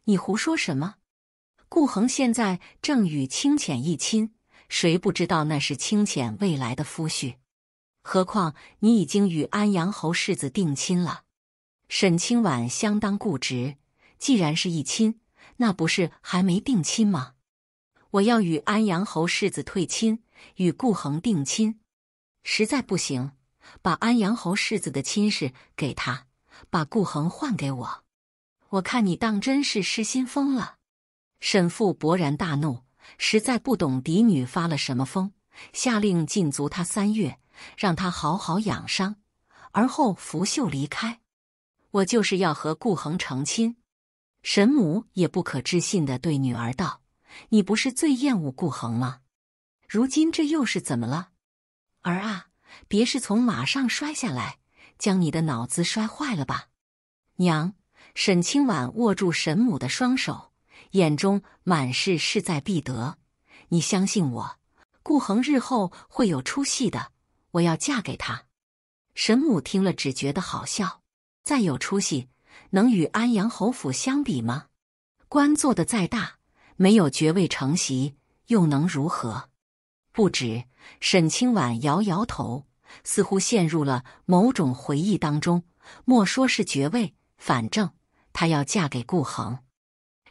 你胡说什么？顾恒现在正与清浅一亲。谁不知道那是清浅未来的夫婿？何况你已经与安阳侯世子定亲了。沈清婉相当固执，既然是一亲，那不是还没定亲吗？我要与安阳侯世子退亲，与顾恒定亲。实在不行，把安阳侯世子的亲事给他，把顾恒换给我。我看你当真是失心疯了！沈父勃然大怒。实在不懂嫡女发了什么疯，下令禁足她三月，让她好好养伤，而后拂袖离开。我就是要和顾恒成亲。沈母也不可置信的对女儿道：“你不是最厌恶顾恒吗？如今这又是怎么了？儿啊，别是从马上摔下来，将你的脑子摔坏了吧？”娘，沈清婉握住沈母的双手。眼中满是势在必得。你相信我，顾恒日后会有出息的。我要嫁给他。沈母听了只觉得好笑。再有出息，能与安阳侯府相比吗？官做的再大，没有爵位承袭，又能如何？不止。沈清婉摇摇头，似乎陷入了某种回忆当中。莫说是爵位，反正她要嫁给顾恒。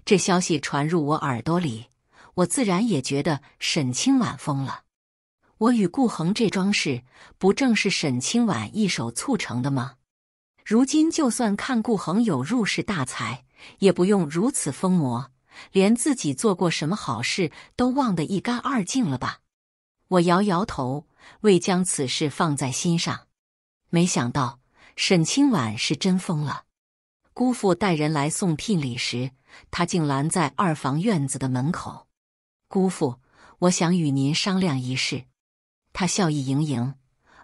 这消息传入我耳朵里，我自然也觉得沈清婉疯了。我与顾恒这桩事，不正是沈清婉一手促成的吗？如今就算看顾恒有入世大财，也不用如此疯魔，连自己做过什么好事都忘得一干二净了吧？我摇摇头，未将此事放在心上。没想到沈清婉是真疯了。姑父带人来送聘礼时。他竟拦在二房院子的门口，姑父，我想与您商量一事。他笑意盈盈。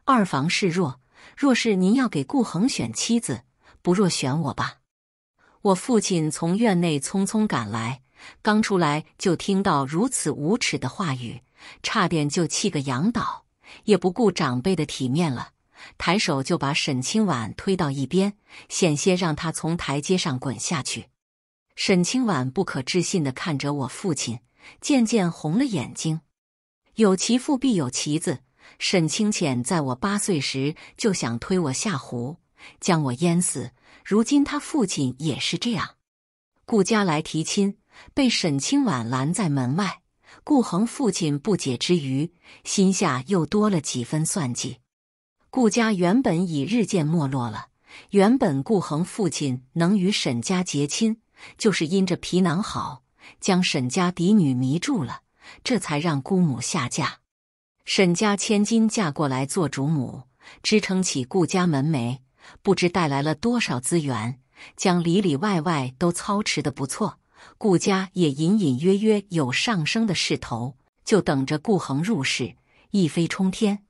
二房示弱，若是您要给顾恒选妻子，不若选我吧。我父亲从院内匆匆赶来，刚出来就听到如此无耻的话语，差点就气个仰倒，也不顾长辈的体面了，抬手就把沈清婉推到一边，险些让他从台阶上滚下去。沈清婉不可置信的看着我父亲，渐渐红了眼睛。有其父必有其子，沈清浅在我八岁时就想推我下湖，将我淹死。如今他父亲也是这样。顾家来提亲，被沈清婉拦在门外。顾恒父亲不解之余，心下又多了几分算计。顾家原本已日渐没落了，原本顾恒父亲能与沈家结亲。就是因着皮囊好，将沈家嫡女迷住了，这才让姑母下嫁。沈家千金嫁过来做主母，支撑起顾家门楣，不知带来了多少资源，将里里外外都操持的不错。顾家也隐隐约约有上升的势头，就等着顾恒入世，一飞冲天。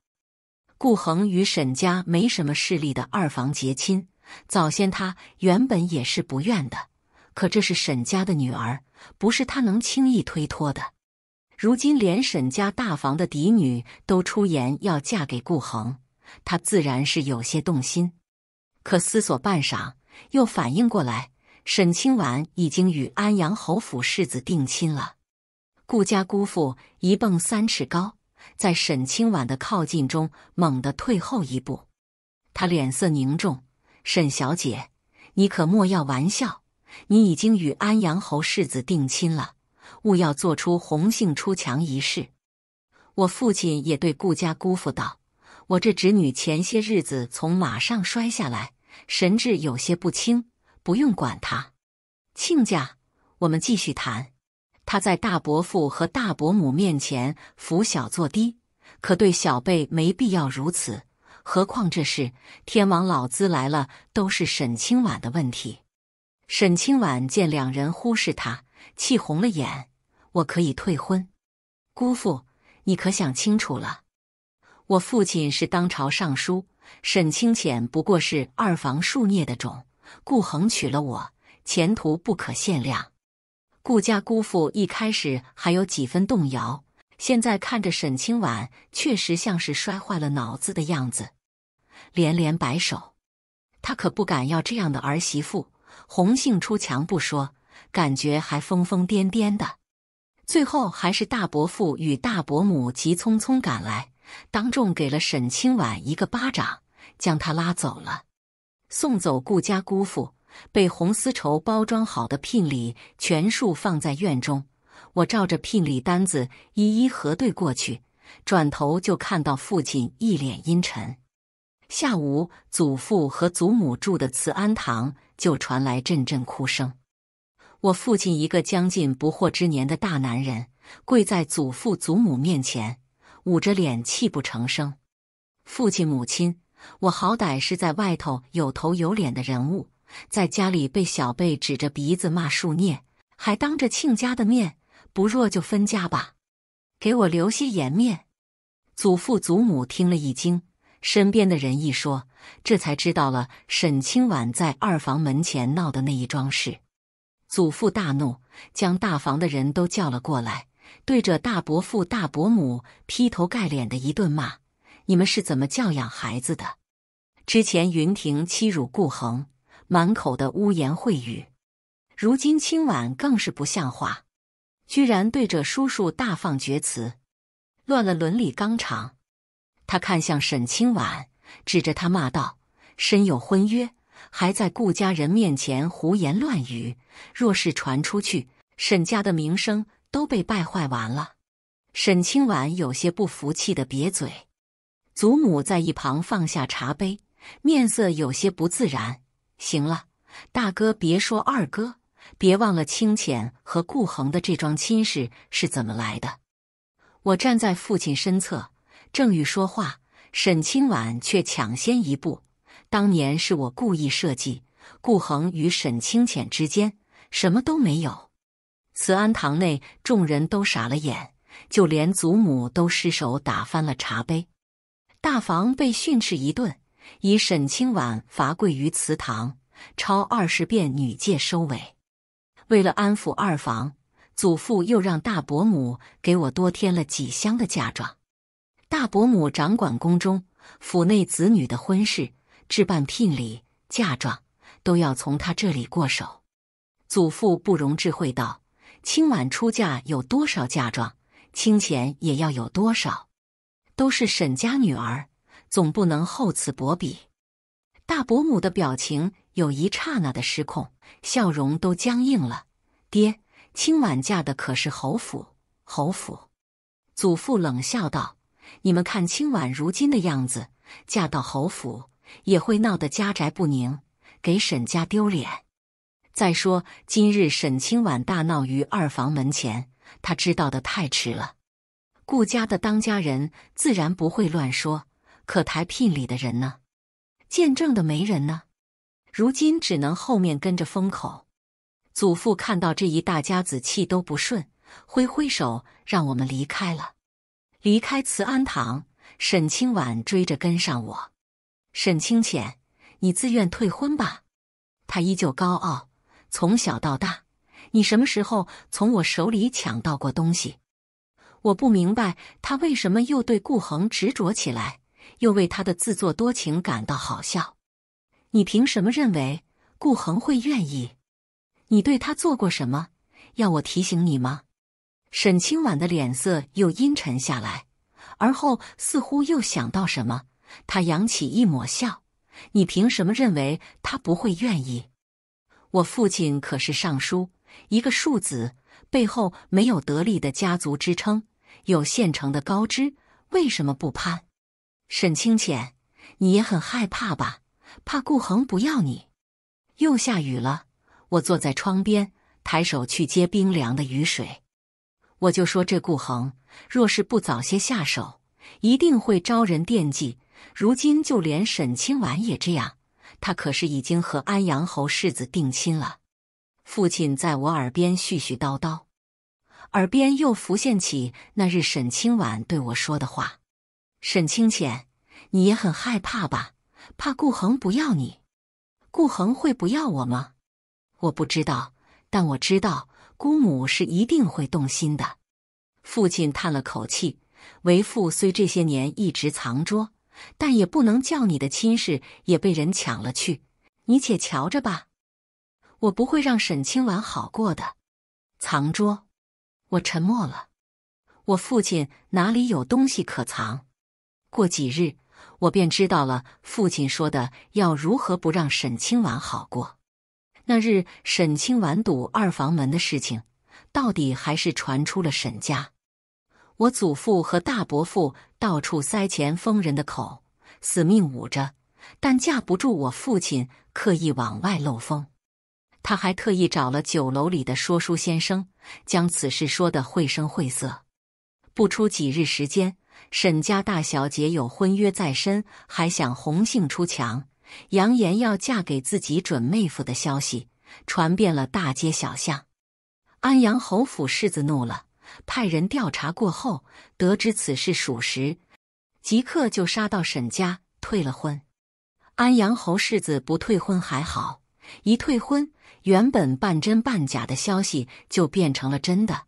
顾恒与沈家没什么势力的二房结亲，早先他原本也是不愿的。可这是沈家的女儿，不是他能轻易推脱的。如今连沈家大房的嫡女都出言要嫁给顾恒，他自然是有些动心。可思索半晌，又反应过来，沈清婉已经与安阳侯府世子定亲了。顾家姑父一蹦三尺高，在沈清婉的靠近中猛地退后一步，他脸色凝重：“沈小姐，你可莫要玩笑。”你已经与安阳侯世子定亲了，勿要做出红杏出墙一事。我父亲也对顾家姑父道：“我这侄女前些日子从马上摔下来，神志有些不清，不用管她。亲家，我们继续谈。她在大伯父和大伯母面前俯小作低，可对小辈没必要如此。何况这事，天王老子来了都是沈清婉的问题。”沈清婉见两人忽视他，气红了眼。我可以退婚，姑父，你可想清楚了？我父亲是当朝尚书，沈清浅不过是二房庶孽的种。顾恒娶了我，前途不可限量。顾家姑父一开始还有几分动摇，现在看着沈清婉，确实像是摔坏了脑子的样子，连连摆手。他可不敢要这样的儿媳妇。红杏出墙不说，感觉还疯疯癫癫的。最后还是大伯父与大伯母急匆匆赶来，当众给了沈清婉一个巴掌，将他拉走了。送走顾家姑父，被红丝绸包装好的聘礼全数放在院中。我照着聘礼单子一一核对过去，转头就看到父亲一脸阴沉。下午，祖父和祖母住的慈安堂。就传来阵阵哭声，我父亲一个将近不惑之年的大男人，跪在祖父祖母面前，捂着脸泣不成声。父亲、母亲，我好歹是在外头有头有脸的人物，在家里被小辈指着鼻子骂数孽，还当着亲家的面，不若就分家吧，给我留些颜面。祖父祖母听了一惊，身边的人一说。这才知道了沈清婉在二房门前闹的那一桩事，祖父大怒，将大房的人都叫了过来，对着大伯父、大伯母劈头盖脸的一顿骂：“你们是怎么教养孩子的？之前云婷欺辱顾恒，满口的污言秽语；如今清婉更是不像话，居然对着叔叔大放厥词，乱了伦理纲常。”他看向沈清婉。指着他骂道：“身有婚约，还在顾家人面前胡言乱语，若是传出去，沈家的名声都被败坏完了。”沈清婉有些不服气的瘪嘴。祖母在一旁放下茶杯，面色有些不自然。“行了，大哥，别说二哥，别忘了清浅和顾恒的这桩亲事是怎么来的。”我站在父亲身侧，正欲说话。沈清婉却抢先一步，当年是我故意设计，顾恒与沈清浅之间什么都没有。慈安堂内，众人都傻了眼，就连祖母都失手打翻了茶杯。大房被训斥一顿，以沈清婉罚跪于祠堂，抄二十遍《女诫》收尾。为了安抚二房，祖父又让大伯母给我多添了几箱的嫁妆。大伯母掌管宫中府内子女的婚事，置办聘礼嫁妆都要从她这里过手。祖父不容智慧道：“清婉出嫁有多少嫁妆，清钱也要有多少，都是沈家女儿，总不能厚此薄彼。”大伯母的表情有一刹那的失控，笑容都僵硬了。爹，清婉嫁的可是侯府？侯府？祖父冷笑道。你们看，清婉如今的样子，嫁到侯府也会闹得家宅不宁，给沈家丢脸。再说今日沈清婉大闹于二房门前，他知道的太迟了。顾家的当家人自然不会乱说，可抬聘礼的人呢？见证的媒人呢？如今只能后面跟着封口。祖父看到这一大家子气都不顺，挥挥手让我们离开了。离开慈安堂，沈清婉追着跟上我。沈清浅，你自愿退婚吧？他依旧高傲。从小到大，你什么时候从我手里抢到过东西？我不明白他为什么又对顾恒执着起来，又为他的自作多情感到好笑。你凭什么认为顾恒会愿意？你对他做过什么？要我提醒你吗？沈清婉的脸色又阴沉下来，而后似乎又想到什么，她扬起一抹笑：“你凭什么认为他不会愿意？我父亲可是尚书，一个庶子，背后没有得力的家族支撑，有现成的高枝，为什么不攀？”沈清浅，你也很害怕吧？怕顾恒不要你？又下雨了，我坐在窗边，抬手去接冰凉的雨水。我就说，这顾恒若是不早些下手，一定会招人惦记。如今就连沈清婉也这样，他可是已经和安阳侯世子定亲了。父亲在我耳边絮絮叨叨，耳边又浮现起那日沈清婉对我说的话：“沈清浅，你也很害怕吧？怕顾恒不要你？顾恒会不要我吗？我不知道，但我知道。”姑母是一定会动心的，父亲叹了口气：“为父虽这些年一直藏拙，但也不能叫你的亲事也被人抢了去。你且瞧着吧，我不会让沈清婉好过的。”藏拙，我沉默了。我父亲哪里有东西可藏？过几日，我便知道了父亲说的要如何不让沈清婉好过。那日沈清婉堵二房门的事情，到底还是传出了沈家。我祖父和大伯父到处塞钱封人的口，死命捂着，但架不住我父亲刻意往外漏风。他还特意找了酒楼里的说书先生，将此事说的绘声绘色。不出几日时间，沈家大小姐有婚约在身，还想红杏出墙。扬言要嫁给自己准妹夫的消息传遍了大街小巷，安阳侯府世子怒了，派人调查过后，得知此事属实，即刻就杀到沈家退了婚。安阳侯世子不退婚还好，一退婚，原本半真半假的消息就变成了真的，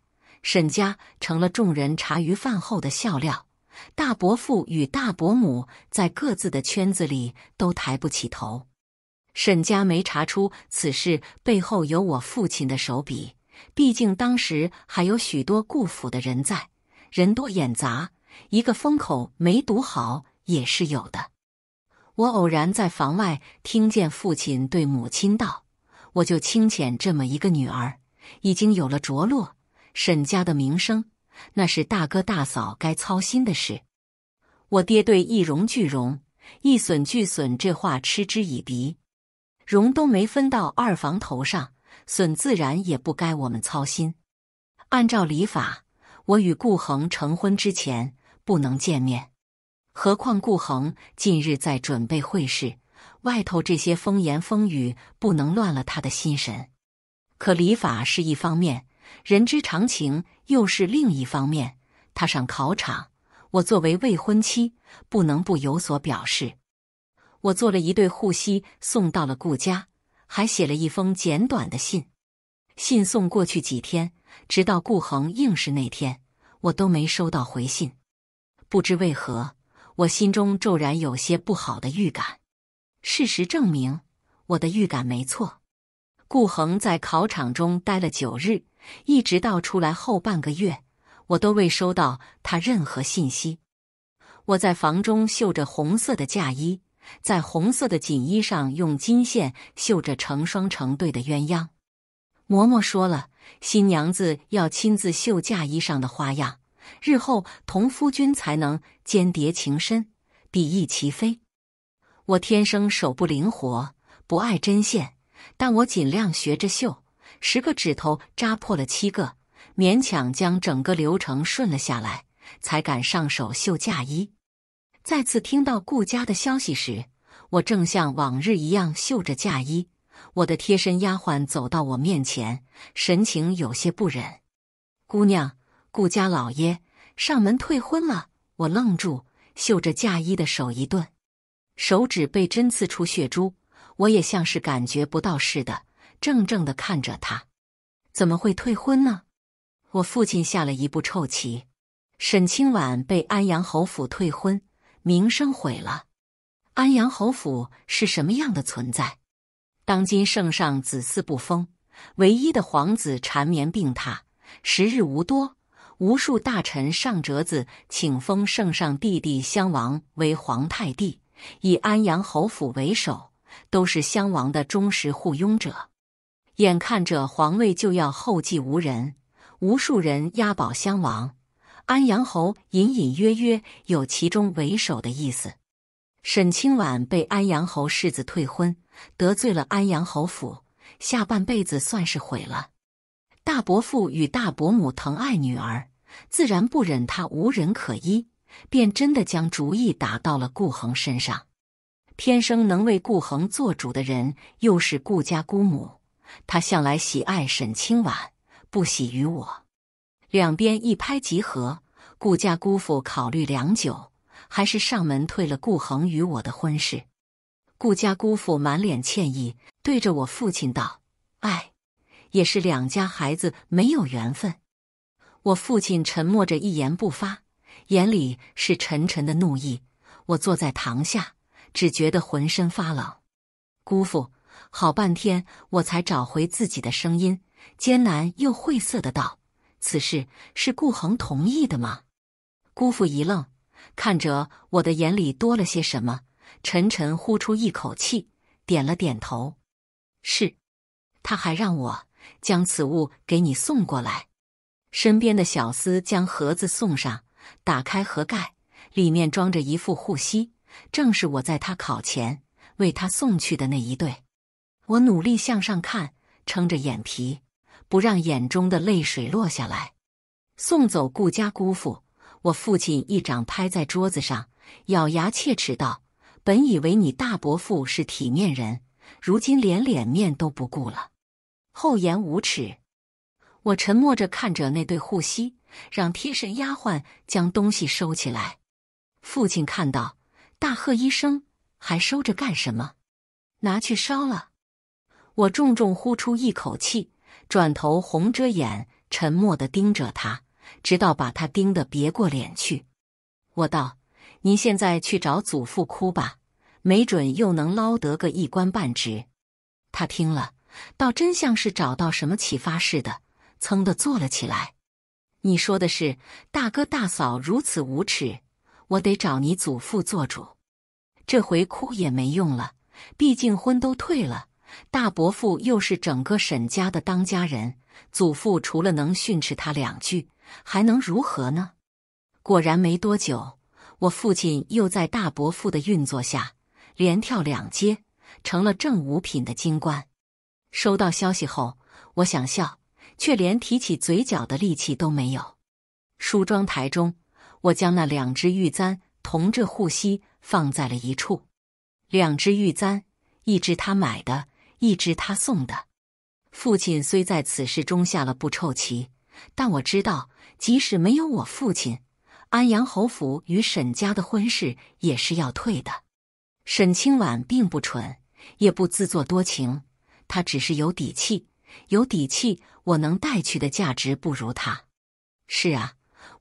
沈家成了众人茶余饭后的笑料。大伯父与大伯母在各自的圈子里都抬不起头，沈家没查出此事背后有我父亲的手笔，毕竟当时还有许多顾府的人在，人多眼杂，一个风口没堵好也是有的。我偶然在房外听见父亲对母亲道：“我就清浅这么一个女儿，已经有了着落，沈家的名声。”那是大哥大嫂该操心的事。我爹对“一荣俱荣，一损俱损”这话嗤之以鼻。荣都没分到二房头上，损自然也不该我们操心。按照礼法，我与顾恒成婚之前不能见面。何况顾恒近日在准备会试，外头这些风言风语不能乱了他的心神。可礼法是一方面。人之常情，又是另一方面。他上考场，我作为未婚妻，不能不有所表示。我做了一对护膝，送到了顾家，还写了一封简短的信。信送过去几天，直到顾恒应试那天，我都没收到回信。不知为何，我心中骤然有些不好的预感。事实证明，我的预感没错。顾恒在考场中待了九日。一直到出来后半个月，我都未收到他任何信息。我在房中绣着红色的嫁衣，在红色的锦衣上用金线绣着成双成对的鸳鸯。嬷嬷说了，新娘子要亲自绣嫁衣上的花样，日后同夫君才能间谍情深，比翼齐飞。我天生手不灵活，不爱针线，但我尽量学着绣。十个指头扎破了七个，勉强将整个流程顺了下来，才敢上手绣嫁衣。再次听到顾家的消息时，我正像往日一样绣着嫁衣。我的贴身丫鬟走到我面前，神情有些不忍：“姑娘，顾家老爷上门退婚了。”我愣住，绣着嫁衣的手一顿，手指被针刺出血珠，我也像是感觉不到似的。怔怔的看着他，怎么会退婚呢？我父亲下了一步臭棋，沈清婉被安阳侯府退婚，名声毁了。安阳侯府是什么样的存在？当今圣上子嗣不封，唯一的皇子缠绵病榻，时日无多。无数大臣上折子请封圣上弟弟襄王为皇太帝，以安阳侯府为首，都是襄王的忠实护拥者。眼看着皇位就要后继无人，无数人押宝相亡，安阳侯隐隐约约有其中为首的意思。沈清婉被安阳侯世子退婚，得罪了安阳侯府，下半辈子算是毁了。大伯父与大伯母疼爱女儿，自然不忍她无人可依，便真的将主意打到了顾恒身上。天生能为顾恒做主的人，又是顾家姑母。他向来喜爱沈清婉，不喜于我。两边一拍即合，顾家姑父考虑良久，还是上门退了顾恒与我的婚事。顾家姑父满脸歉意，对着我父亲道：“哎，也是两家孩子没有缘分。”我父亲沉默着，一言不发，眼里是沉沉的怒意。我坐在堂下，只觉得浑身发冷。姑父。好半天，我才找回自己的声音，艰难又晦涩的道：“此事是顾恒同意的吗？”姑父一愣，看着我的眼里多了些什么，沉沉呼出一口气，点了点头：“是。”他还让我将此物给你送过来。身边的小厮将盒子送上，打开盒盖，里面装着一副护膝，正是我在他考前为他送去的那一对。我努力向上看，撑着眼皮，不让眼中的泪水落下来。送走顾家姑父，我父亲一掌拍在桌子上，咬牙切齿道：“本以为你大伯父是体面人，如今连脸面都不顾了，厚颜无耻！”我沉默着看着那对护膝，让贴身丫鬟将东西收起来。父亲看到，大喝一声：“还收着干什么？拿去烧了！”我重重呼出一口气，转头红着眼，沉默的盯着他，直到把他盯得别过脸去。我道：“您现在去找祖父哭吧，没准又能捞得个一官半职。”他听了，倒真像是找到什么启发似的，噌的坐了起来。“你说的是大哥大嫂如此无耻，我得找你祖父做主。这回哭也没用了，毕竟婚都退了。”大伯父又是整个沈家的当家人，祖父除了能训斥他两句，还能如何呢？果然没多久，我父亲又在大伯父的运作下，连跳两阶，成了正五品的京官。收到消息后，我想笑，却连提起嘴角的力气都没有。梳妆台中，我将那两只玉簪同着护膝放在了一处。两只玉簪，一只他买的。一只他送的，父亲虽在此事中下了不臭棋，但我知道，即使没有我父亲，安阳侯府与沈家的婚事也是要退的。沈清婉并不蠢，也不自作多情，他只是有底气。有底气，我能带去的价值不如他。是啊，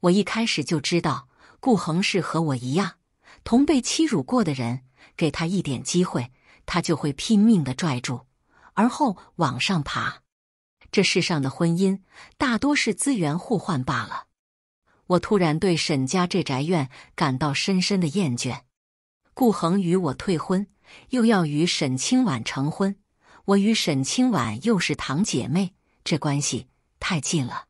我一开始就知道，顾恒是和我一样，同被欺辱过的人，给他一点机会，他就会拼命的拽住。而后往上爬，这世上的婚姻大多是资源互换罢了。我突然对沈家这宅院感到深深的厌倦。顾恒与我退婚，又要与沈清婉成婚。我与沈清婉又是堂姐妹，这关系太近了。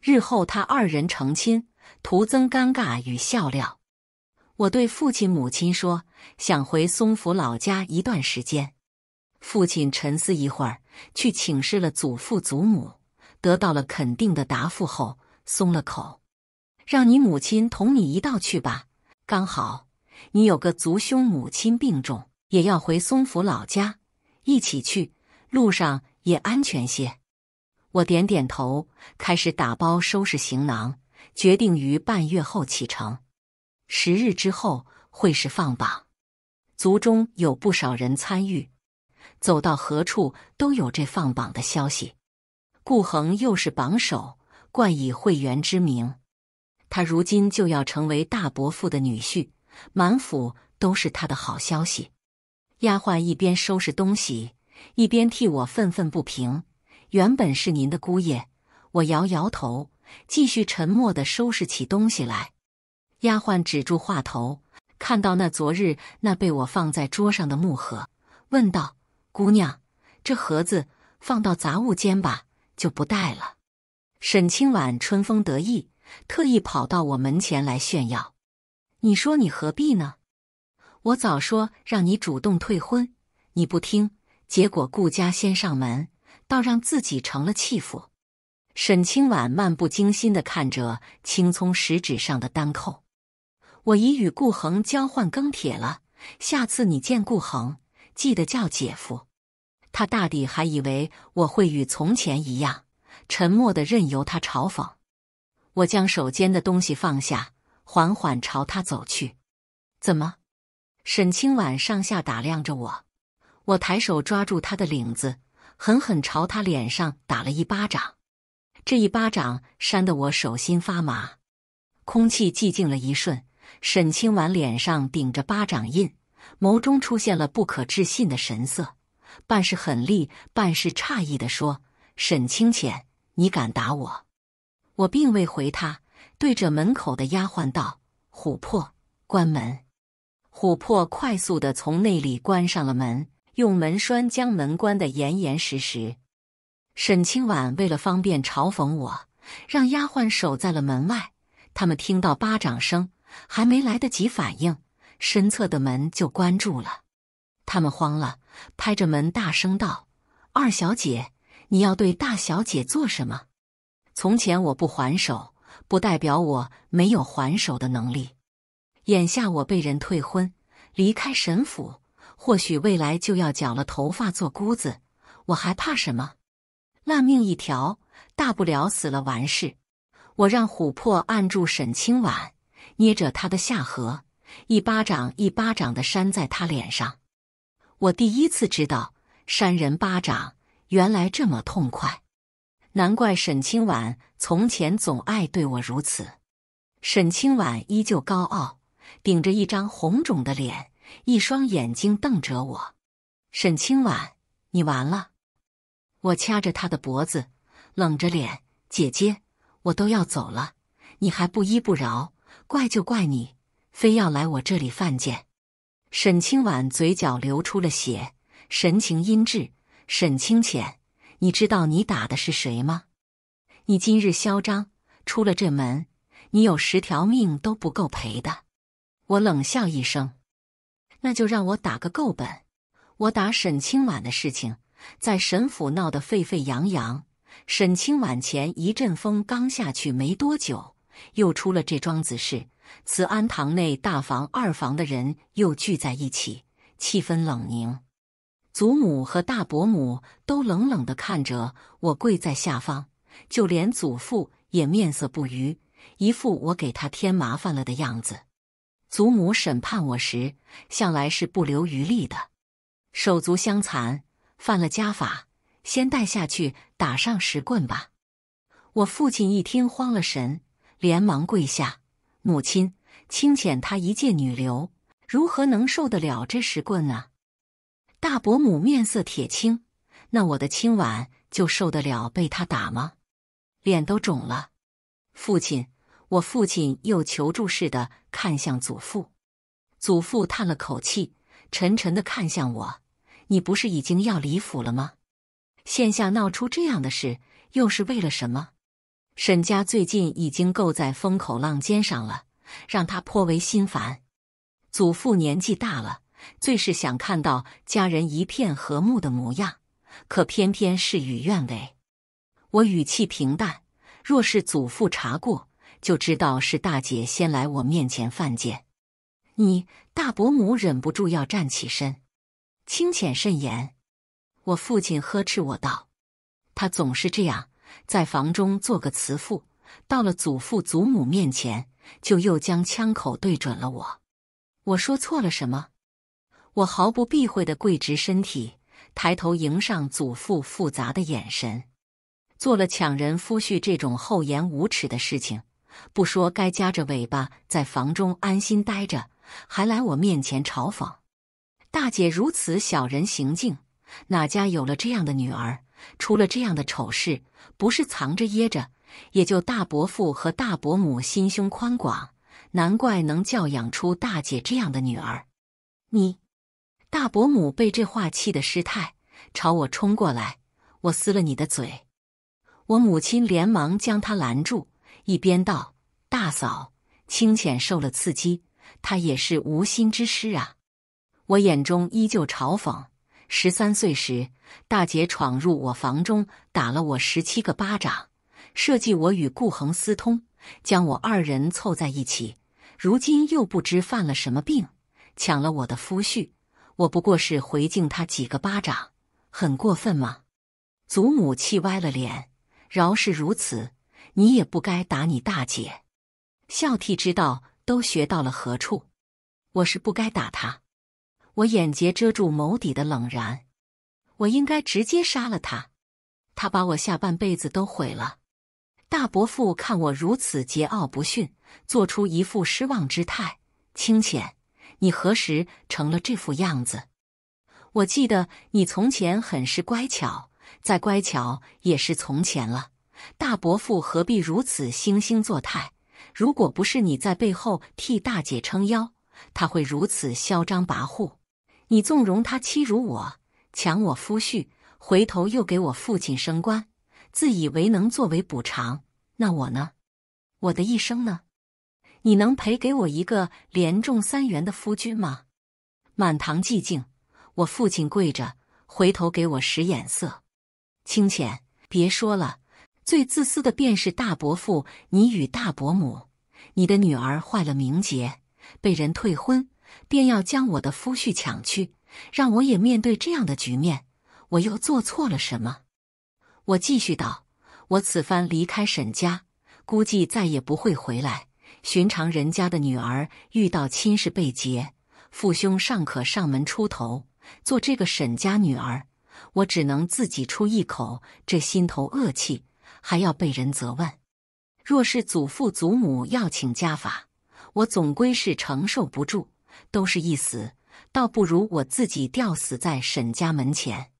日后他二人成亲，徒增尴尬与笑料。我对父亲母亲说，想回松府老家一段时间。父亲沉思一会儿，去请示了祖父祖母，得到了肯定的答复后，松了口，让你母亲同你一道去吧。刚好你有个族兄，母亲病重，也要回松府老家，一起去，路上也安全些。我点点头，开始打包收拾行囊，决定于半月后启程。十日之后会是放榜，族中有不少人参与。走到何处都有这放榜的消息，顾恒又是榜首，冠以会员之名，他如今就要成为大伯父的女婿，满府都是他的好消息。丫鬟一边收拾东西，一边替我愤愤不平。原本是您的姑爷，我摇摇头，继续沉默地收拾起东西来。丫鬟止住话头，看到那昨日那被我放在桌上的木盒，问道。姑娘，这盒子放到杂物间吧，就不带了。沈清婉春风得意，特意跑到我门前来炫耀。你说你何必呢？我早说让你主动退婚，你不听，结果顾家先上门，倒让自己成了弃妇。沈清婉漫不经心的看着青葱食指上的单扣，我已与顾恒交换庚帖了。下次你见顾恒，记得叫姐夫。他大抵还以为我会与从前一样，沉默的任由他嘲讽。我将手间的东西放下，缓缓朝他走去。怎么？沈清婉上下打量着我。我抬手抓住他的领子，狠狠朝他脸上打了一巴掌。这一巴掌扇得我手心发麻。空气寂静了一瞬，沈清婉脸上顶着巴掌印，眸中出现了不可置信的神色。半是狠厉，半是诧异地说：“沈清浅，你敢打我？”我并未回他，对着门口的丫鬟道：“琥珀，关门。”琥珀快速地从内里关上了门，用门栓将门关得严严实实。沈清婉为了方便嘲讽我，让丫鬟守在了门外。他们听到巴掌声，还没来得及反应，身侧的门就关住了。他们慌了。拍着门大声道：“二小姐，你要对大小姐做什么？从前我不还手，不代表我没有还手的能力。眼下我被人退婚，离开沈府，或许未来就要绞了头发做姑子，我还怕什么？烂命一条，大不了死了完事。我让琥珀按住沈清婉，捏着她的下颌，一巴掌一巴掌的扇在她脸上。”我第一次知道扇人巴掌原来这么痛快，难怪沈清婉从前总爱对我如此。沈清婉依旧高傲，顶着一张红肿的脸，一双眼睛瞪着我。沈清婉，你完了！我掐着他的脖子，冷着脸：“姐姐，我都要走了，你还不依不饶，怪就怪你，非要来我这里犯贱。”沈清婉嘴角流出了血，神情阴鸷。沈清浅，你知道你打的是谁吗？你今日嚣张，出了这门，你有十条命都不够赔的。我冷笑一声，那就让我打个够本。我打沈清婉的事情，在沈府闹得沸沸扬扬。沈清婉前一阵风刚下去没多久。又出了这桩子事，慈安堂内大房、二房的人又聚在一起，气氛冷凝。祖母和大伯母都冷冷的看着我跪在下方，就连祖父也面色不愉，一副我给他添麻烦了的样子。祖母审判我时，向来是不留余力的，手足相残，犯了家法，先带下去打上十棍吧。我父亲一听，慌了神。连忙跪下，母亲，清浅她一介女流，如何能受得了这石棍啊？大伯母面色铁青，那我的清婉就受得了被他打吗？脸都肿了。父亲，我父亲又求助似的看向祖父，祖父叹了口气，沉沉的看向我，你不是已经要离府了吗？现下闹出这样的事，又是为了什么？沈家最近已经够在风口浪尖上了，让他颇为心烦。祖父年纪大了，最是想看到家人一片和睦的模样，可偏偏事与愿违。我语气平淡，若是祖父查过，就知道是大姐先来我面前犯贱。你大伯母忍不住要站起身，清浅慎言。我父亲呵斥我道：“他总是这样。”在房中做个慈父，到了祖父祖母面前，就又将枪口对准了我。我说错了什么？我毫不避讳的跪直身体，抬头迎上祖父复杂的眼神。做了抢人夫婿这种厚颜无耻的事情，不说该夹着尾巴在房中安心待着，还来我面前嘲讽。大姐如此小人行径，哪家有了这样的女儿？出了这样的丑事，不是藏着掖着，也就大伯父和大伯母心胸宽广，难怪能教养出大姐这样的女儿。你，大伯母被这话气得失态，朝我冲过来，我撕了你的嘴。我母亲连忙将她拦住，一边道：“大嫂，清浅受了刺激，她也是无心之失啊。”我眼中依旧嘲讽。十三岁时，大姐闯入我房中，打了我十七个巴掌，设计我与顾恒私通，将我二人凑在一起。如今又不知犯了什么病，抢了我的夫婿。我不过是回敬他几个巴掌，很过分吗？祖母气歪了脸，饶是如此，你也不该打你大姐。孝悌之道都学到了何处？我是不该打他。我眼睫遮住眸底的冷然，我应该直接杀了他，他把我下半辈子都毁了。大伯父看我如此桀骜不驯，做出一副失望之态。清浅，你何时成了这副样子？我记得你从前很是乖巧，再乖巧也是从前了。大伯父何必如此惺惺作态？如果不是你在背后替大姐撑腰，他会如此嚣张跋扈？你纵容他欺辱我，抢我夫婿，回头又给我父亲升官，自以为能作为补偿。那我呢？我的一生呢？你能赔给我一个连中三元的夫君吗？满堂寂静，我父亲跪着，回头给我使眼色。清浅，别说了。最自私的便是大伯父你与大伯母，你的女儿坏了名节，被人退婚。便要将我的夫婿抢去，让我也面对这样的局面。我又做错了什么？我继续道：“我此番离开沈家，估计再也不会回来。寻常人家的女儿遇到亲事被劫，父兄尚可上门出头；做这个沈家女儿，我只能自己出一口这心头恶气，还要被人责问。若是祖父祖母要请家法，我总归是承受不住。”都是一死，倒不如我自己吊死在沈家门前。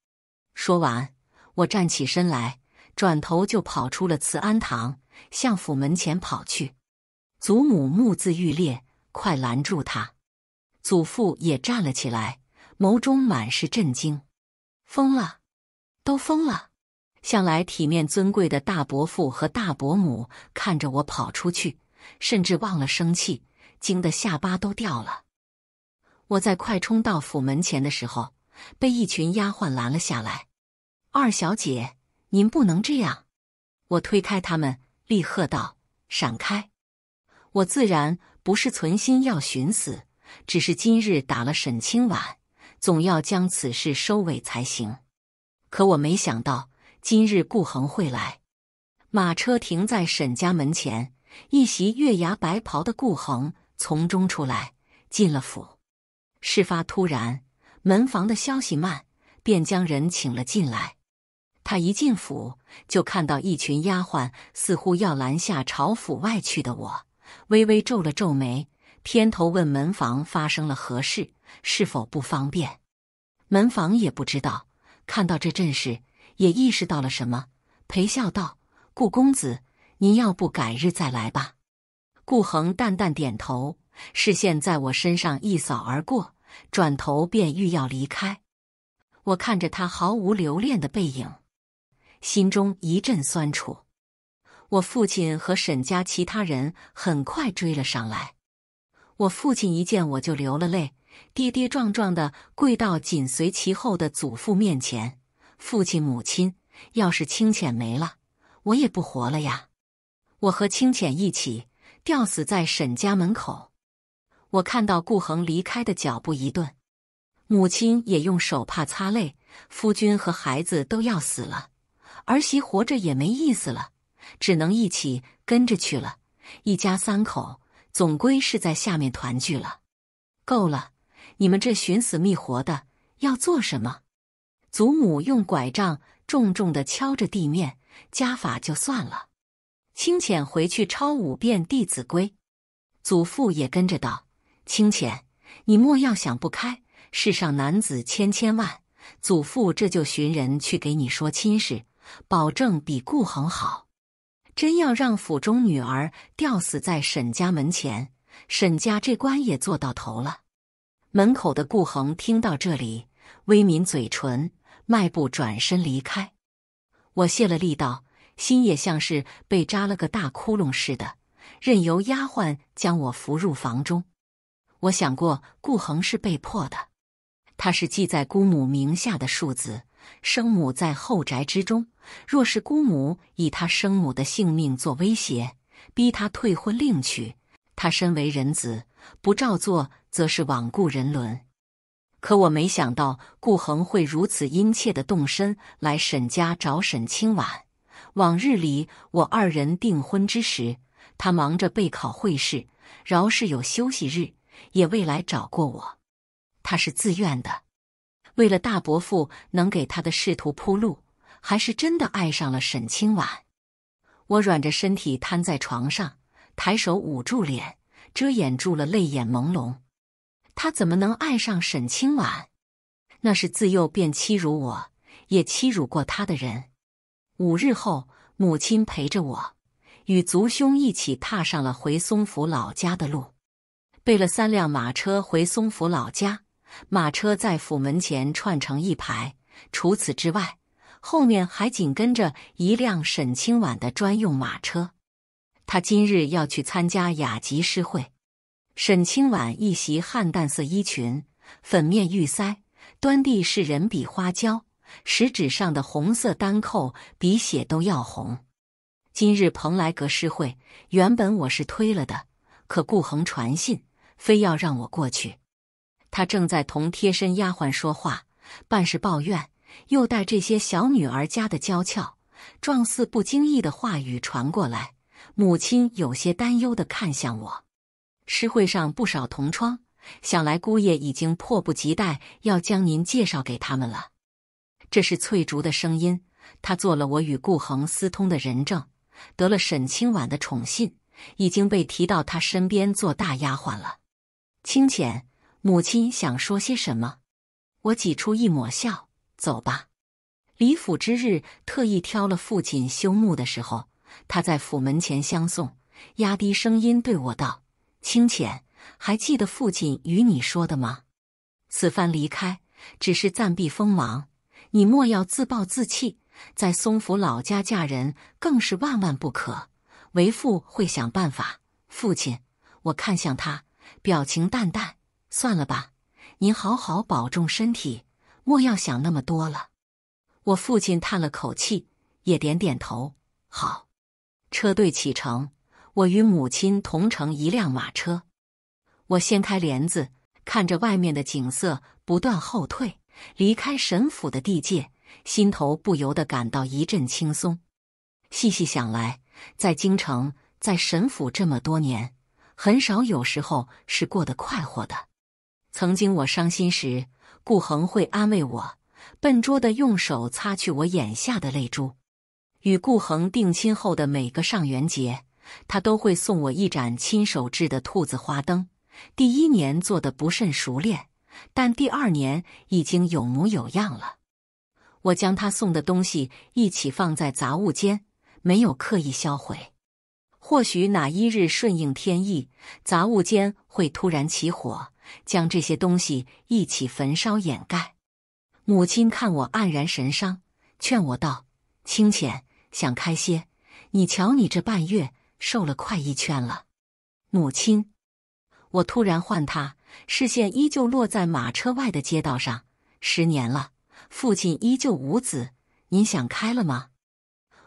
说完，我站起身来，转头就跑出了慈安堂，向府门前跑去。祖母目眦欲裂，快拦住他！祖父也站了起来，眸中满是震惊。疯了，都疯了！向来体面尊贵的大伯父和大伯母看着我跑出去，甚至忘了生气，惊得下巴都掉了。我在快冲到府门前的时候，被一群丫鬟拦了下来。“二小姐，您不能这样！”我推开他们，厉喝道：“闪开！”我自然不是存心要寻死，只是今日打了沈清婉，总要将此事收尾才行。可我没想到今日顾恒会来。马车停在沈家门前，一袭月牙白袍的顾恒从中出来，进了府。事发突然，门房的消息慢，便将人请了进来。他一进府，就看到一群丫鬟似乎要拦下朝府外去的我，微微皱了皱眉，偏头问门房发生了何事，是否不方便？门房也不知道，看到这阵势，也意识到了什么，陪笑道：“顾公子，您要不改日再来吧。”顾恒淡淡点头。视线在我身上一扫而过，转头便欲要离开。我看着他毫无留恋的背影，心中一阵酸楚。我父亲和沈家其他人很快追了上来。我父亲一见我就流了泪，跌跌撞撞的跪到紧随其后的祖父面前。父亲、母亲，要是清浅没了，我也不活了呀！我和清浅一起吊死在沈家门口。我看到顾恒离开的脚步一顿，母亲也用手帕擦泪，夫君和孩子都要死了，儿媳活着也没意思了，只能一起跟着去了。一家三口总归是在下面团聚了。够了，你们这寻死觅活的要做什么？祖母用拐杖重重的敲着地面，家法就算了。清浅回去抄五遍《弟子规》，祖父也跟着道。清浅，你莫要想不开。世上男子千千万，祖父这就寻人去给你说亲事，保证比顾恒好。真要让府中女儿吊死在沈家门前，沈家这关也做到头了。门口的顾恒听到这里，微抿嘴唇，迈步转身离开。我卸了力道，心也像是被扎了个大窟窿似的，任由丫鬟将我扶入房中。我想过，顾恒是被迫的。他是记在姑母名下的庶子，生母在后宅之中。若是姑母以他生母的性命做威胁，逼他退婚另娶，他身为人子，不照做则是罔顾人伦。可我没想到顾恒会如此殷切地动身来沈家找沈清婉。往日里我二人订婚之时，他忙着备考会试，饶是有休息日。也未来找过我，他是自愿的，为了大伯父能给他的仕途铺路，还是真的爱上了沈清婉？我软着身体瘫在床上，抬手捂住脸，遮掩住了泪眼朦胧。他怎么能爱上沈清婉？那是自幼便欺辱我，也欺辱过他的人。五日后，母亲陪着我，与族兄一起踏上了回松府老家的路。备了三辆马车回松府老家，马车在府门前串成一排。除此之外，后面还紧跟着一辆沈清婉的专用马车。他今日要去参加雅集诗会。沈清婉一袭汉淡色衣裙，粉面玉腮，端地是人比花娇，食指上的红色单扣比血都要红。今日蓬莱阁诗会，原本我是推了的，可顾恒传信。非要让我过去，他正在同贴身丫鬟说话，半是抱怨，又带这些小女儿家的娇俏，状似不经意的话语传过来。母亲有些担忧的看向我。诗会上不少同窗，想来姑爷已经迫不及待要将您介绍给他们了。这是翠竹的声音，她做了我与顾恒私通的人证，得了沈清婉的宠信，已经被提到她身边做大丫鬟了。清浅，母亲想说些什么？我挤出一抹笑，走吧。李府之日，特意挑了父亲休沐的时候，他在府门前相送，压低声音对我道：“清浅，还记得父亲与你说的吗？此番离开，只是暂避锋芒，你莫要自暴自弃，在松府老家嫁人更是万万不可。为父会想办法。”父亲，我看向他。表情淡淡，算了吧，您好好保重身体，莫要想那么多了。我父亲叹了口气，也点点头。好，车队启程，我与母亲同乘一辆马车。我掀开帘子，看着外面的景色不断后退，离开神府的地界，心头不由得感到一阵轻松。细细想来，在京城，在神府这么多年。很少，有时候是过得快活的。曾经我伤心时，顾恒会安慰我，笨拙的用手擦去我眼下的泪珠。与顾恒定亲后的每个上元节，他都会送我一盏亲手制的兔子花灯。第一年做的不甚熟练，但第二年已经有模有样了。我将他送的东西一起放在杂物间，没有刻意销毁。或许哪一日顺应天意，杂物间会突然起火，将这些东西一起焚烧掩盖。母亲看我黯然神伤，劝我道：“清浅，想开些。你瞧你这半月瘦了快一圈了。”母亲，我突然唤他，视线依旧落在马车外的街道上。十年了，父亲依旧无子，您想开了吗？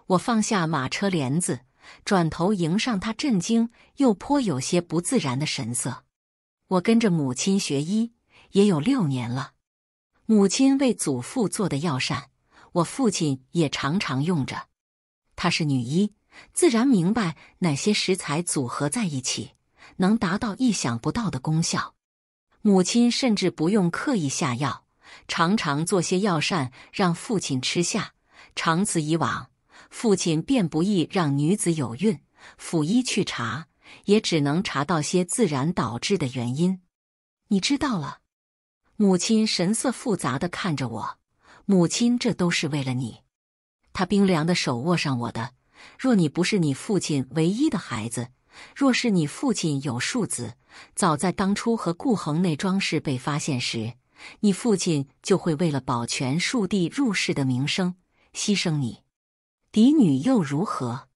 我放下马车帘子。转头迎上他震惊又颇有些不自然的神色。我跟着母亲学医也有六年了，母亲为祖父做的药膳，我父亲也常常用着。她是女医，自然明白哪些食材组合在一起能达到意想不到的功效。母亲甚至不用刻意下药，常常做些药膳让父亲吃下，长此以往。父亲便不易让女子有孕，府医去查也只能查到些自然导致的原因。你知道了？母亲神色复杂的看着我。母亲，这都是为了你。他冰凉的手握上我的。若你不是你父亲唯一的孩子，若是你父亲有庶子，早在当初和顾恒那桩事被发现时，你父亲就会为了保全庶弟入世的名声，牺牲你。嫡女又如何？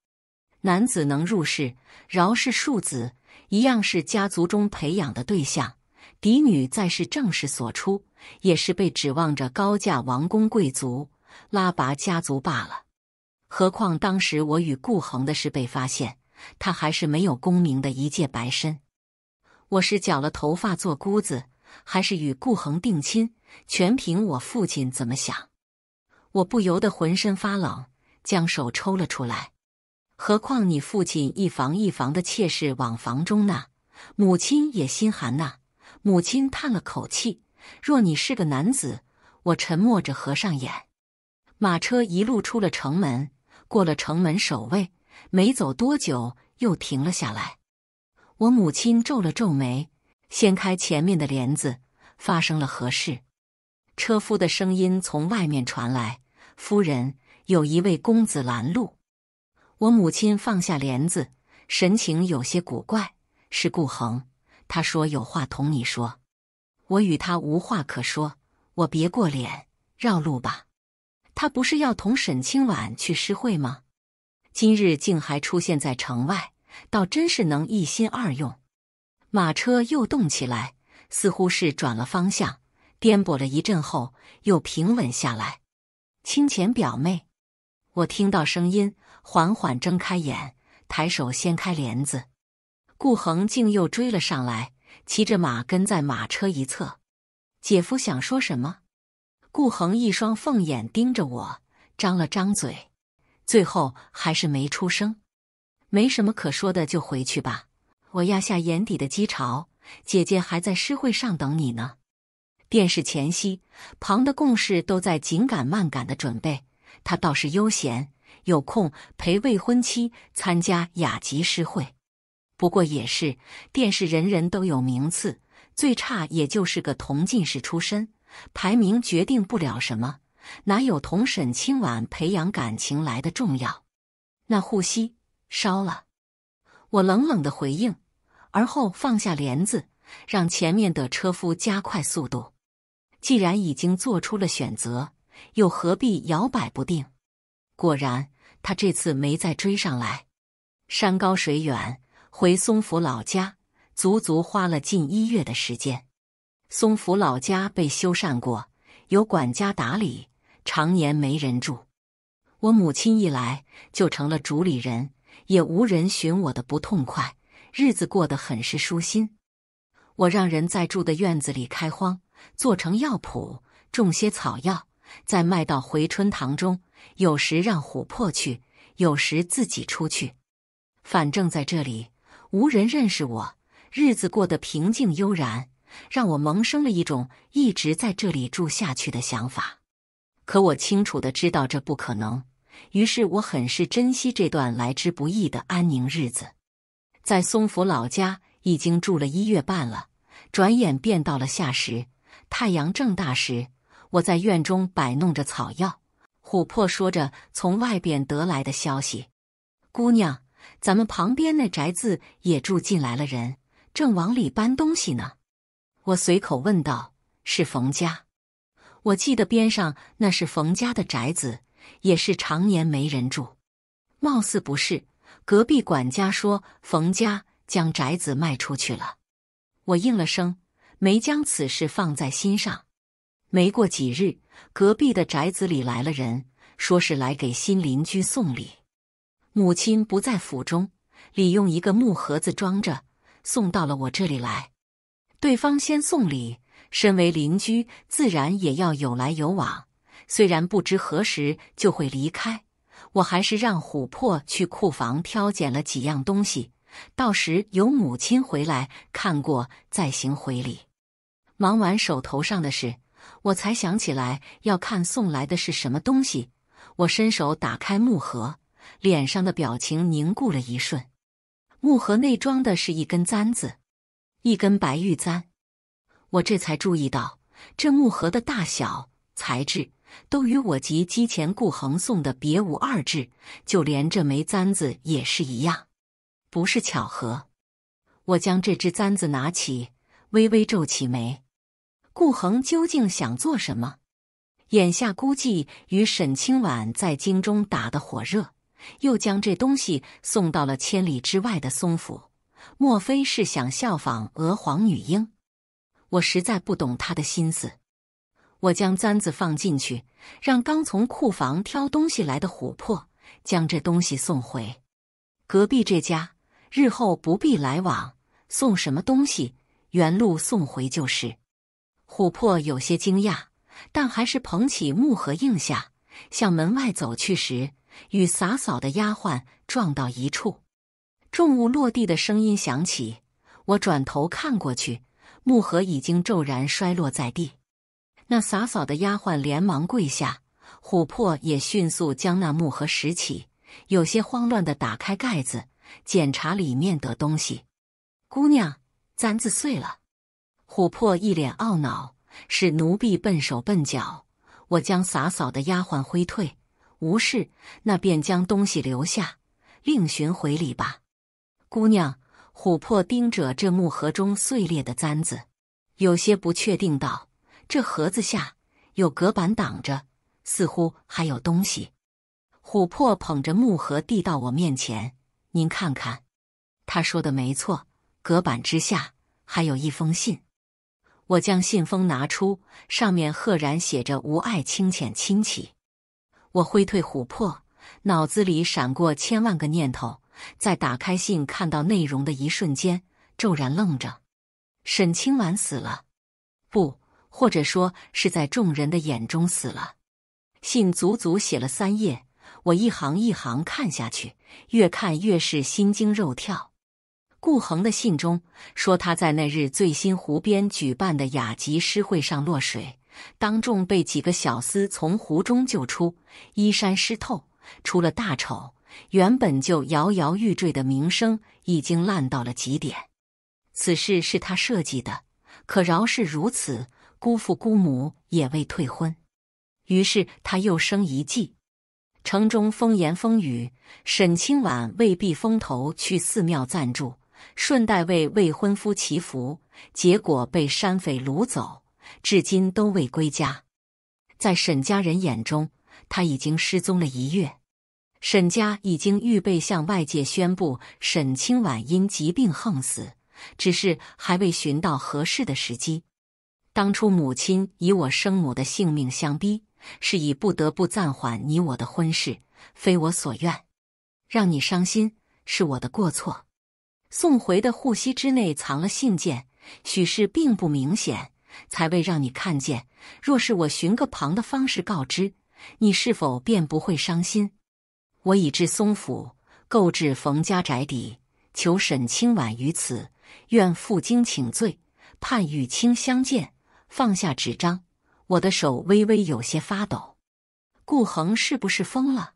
男子能入仕，饶是庶子，一样是家族中培养的对象。嫡女再是正室所出，也是被指望着高价王公贵族拉拔家族罢了。何况当时我与顾恒的事被发现，他还是没有功名的一介白身。我是绞了头发做姑子，还是与顾恒定亲，全凭我父亲怎么想。我不由得浑身发冷。将手抽了出来。何况你父亲一房一房的妾室往房中纳，母亲也心寒呐。母亲叹了口气。若你是个男子，我沉默着合上眼。马车一路出了城门，过了城门守卫，没走多久又停了下来。我母亲皱了皱眉，掀开前面的帘子，发生了何事？车夫的声音从外面传来：“夫人。”有一位公子拦路，我母亲放下帘子，神情有些古怪。是顾恒，他说有话同你说，我与他无话可说，我别过脸绕路吧。他不是要同沈清婉去诗会吗？今日竟还出现在城外，倒真是能一心二用。马车又动起来，似乎是转了方向，颠簸了一阵后又平稳下来。清浅表妹。我听到声音，缓缓睁开眼，抬手掀开帘子，顾恒竟又追了上来，骑着马跟在马车一侧。姐夫想说什么？顾恒一双凤眼盯着我，张了张嘴，最后还是没出声。没什么可说的，就回去吧。我压下眼底的讥嘲，姐姐还在诗会上等你呢。便是前夕，旁的共事都在紧赶慢赶的准备。他倒是悠闲，有空陪未婚妻参加雅集诗会。不过也是，殿试人人都有名次，最差也就是个同进士出身，排名决定不了什么，哪有同沈清婉培养感情来的重要？那护膝烧了，我冷冷的回应，而后放下帘子，让前面的车夫加快速度。既然已经做出了选择。又何必摇摆不定？果然，他这次没再追上来。山高水远，回松府老家足足花了近一月的时间。松府老家被修缮过，由管家打理，常年没人住。我母亲一来就成了主理人，也无人寻我的不痛快，日子过得很是舒心。我让人在住的院子里开荒，做成药圃，种些草药。再卖到回春堂中，有时让琥珀去，有时自己出去。反正在这里无人认识我，日子过得平静悠然，让我萌生了一种一直在这里住下去的想法。可我清楚的知道这不可能，于是我很是珍惜这段来之不易的安宁日子。在松府老家已经住了一月半了，转眼便到了夏时，太阳正大时。我在院中摆弄着草药，琥珀说着从外边得来的消息：“姑娘，咱们旁边那宅子也住进来了人，正往里搬东西呢。”我随口问道：“是冯家？”我记得边上那是冯家的宅子，也是常年没人住。貌似不是，隔壁管家说冯家将宅子卖出去了。我应了声，没将此事放在心上。没过几日，隔壁的宅子里来了人，说是来给新邻居送礼。母亲不在府中，礼用一个木盒子装着，送到了我这里来。对方先送礼，身为邻居，自然也要有来有往。虽然不知何时就会离开，我还是让琥珀去库房挑拣了几样东西，到时由母亲回来看过再行回礼。忙完手头上的事。我才想起来要看送来的是什么东西。我伸手打开木盒，脸上的表情凝固了一瞬。木盒内装的是一根簪子，一根白玉簪。我这才注意到，这木盒的大小、材质都与我及机前顾恒送的别无二致，就连这枚簪子也是一样，不是巧合。我将这只簪子拿起，微微皱起眉。顾恒究竟想做什么？眼下估计与沈清婉在京中打得火热，又将这东西送到了千里之外的松府，莫非是想效仿娥皇女英？我实在不懂他的心思。我将簪子放进去，让刚从库房挑东西来的琥珀将这东西送回隔壁这家。日后不必来往，送什么东西，原路送回就是。琥珀有些惊讶，但还是捧起木盒应下。向门外走去时，与洒扫的丫鬟撞到一处，重物落地的声音响起。我转头看过去，木盒已经骤然摔落在地。那洒扫的丫鬟连忙跪下，琥珀也迅速将那木盒拾起，有些慌乱的打开盖子，检查里面的东西。姑娘，簪子碎了。琥珀一脸懊恼：“是奴婢笨手笨脚，我将洒扫的丫鬟挥退，无事，那便将东西留下，另寻回礼吧。”姑娘，琥珀盯着这木盒中碎裂的簪子，有些不确定道：“这盒子下有隔板挡着，似乎还有东西。”琥珀捧着木盒递到我面前：“您看看。”他说的没错，隔板之下还有一封信。我将信封拿出，上面赫然写着“无爱清浅亲戚”。我挥退琥珀，脑子里闪过千万个念头。在打开信、看到内容的一瞬间，骤然愣着。沈清婉死了，不，或者说是在众人的眼中死了。信足足写了三页，我一行一行看下去，越看越是心惊肉跳。顾恒的信中说，他在那日醉心湖边举办的雅集诗会上落水，当众被几个小厮从湖中救出，衣衫湿透，出了大丑。原本就摇摇欲坠的名声已经烂到了极点。此事是他设计的，可饶是如此，姑父姑母也未退婚。于是他又生一计，城中风言风语，沈清婉为避风头去寺庙暂住。顺带为未婚夫祈福，结果被山匪掳走，至今都未归家。在沈家人眼中，他已经失踪了一月。沈家已经预备向外界宣布沈清婉因疾病横死，只是还未寻到合适的时机。当初母亲以我生母的性命相逼，是以不得不暂缓你我的婚事，非我所愿。让你伤心是我的过错。送回的护膝之内藏了信件，许是并不明显，才未让你看见。若是我寻个旁的方式告知，你是否便不会伤心？我已至松府，购置冯家宅邸，求沈清婉于此，愿负荆请罪，盼与卿相见。放下纸张，我的手微微有些发抖。顾恒是不是疯了？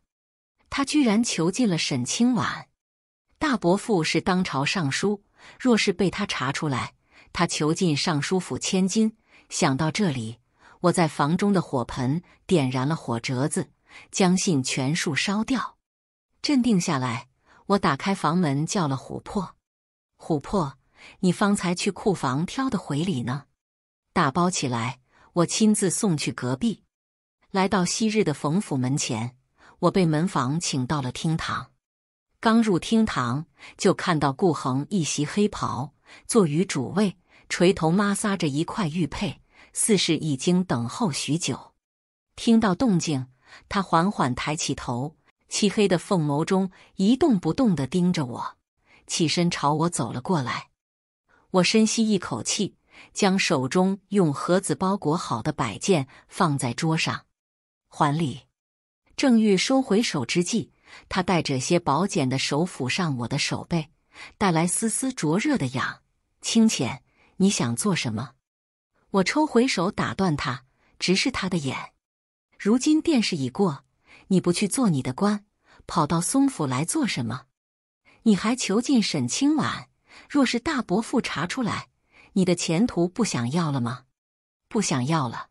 他居然囚禁了沈清婉。大伯父是当朝尚书，若是被他查出来，他囚禁尚书府千金。想到这里，我在房中的火盆点燃了火折子，将信全数烧掉。镇定下来，我打开房门叫了琥珀：“琥珀，你方才去库房挑的回礼呢？打包起来，我亲自送去隔壁。”来到昔日的冯府门前，我被门房请到了厅堂。刚入厅堂，就看到顾恒一袭黑袍坐于主位，垂头摩挲着一块玉佩，似是已经等候许久。听到动静，他缓缓抬起头，漆黑的凤眸中一动不动的盯着我，起身朝我走了过来。我深吸一口气，将手中用盒子包裹好的摆件放在桌上，还礼，正欲收回手之际。他带着些薄茧的手抚上我的手背，带来丝丝灼热的痒。清浅，你想做什么？我抽回手，打断他，直视他的眼。如今殿试已过，你不去做你的官，跑到松府来做什么？你还囚禁沈清婉？若是大伯父查出来，你的前途不想要了吗？不想要了。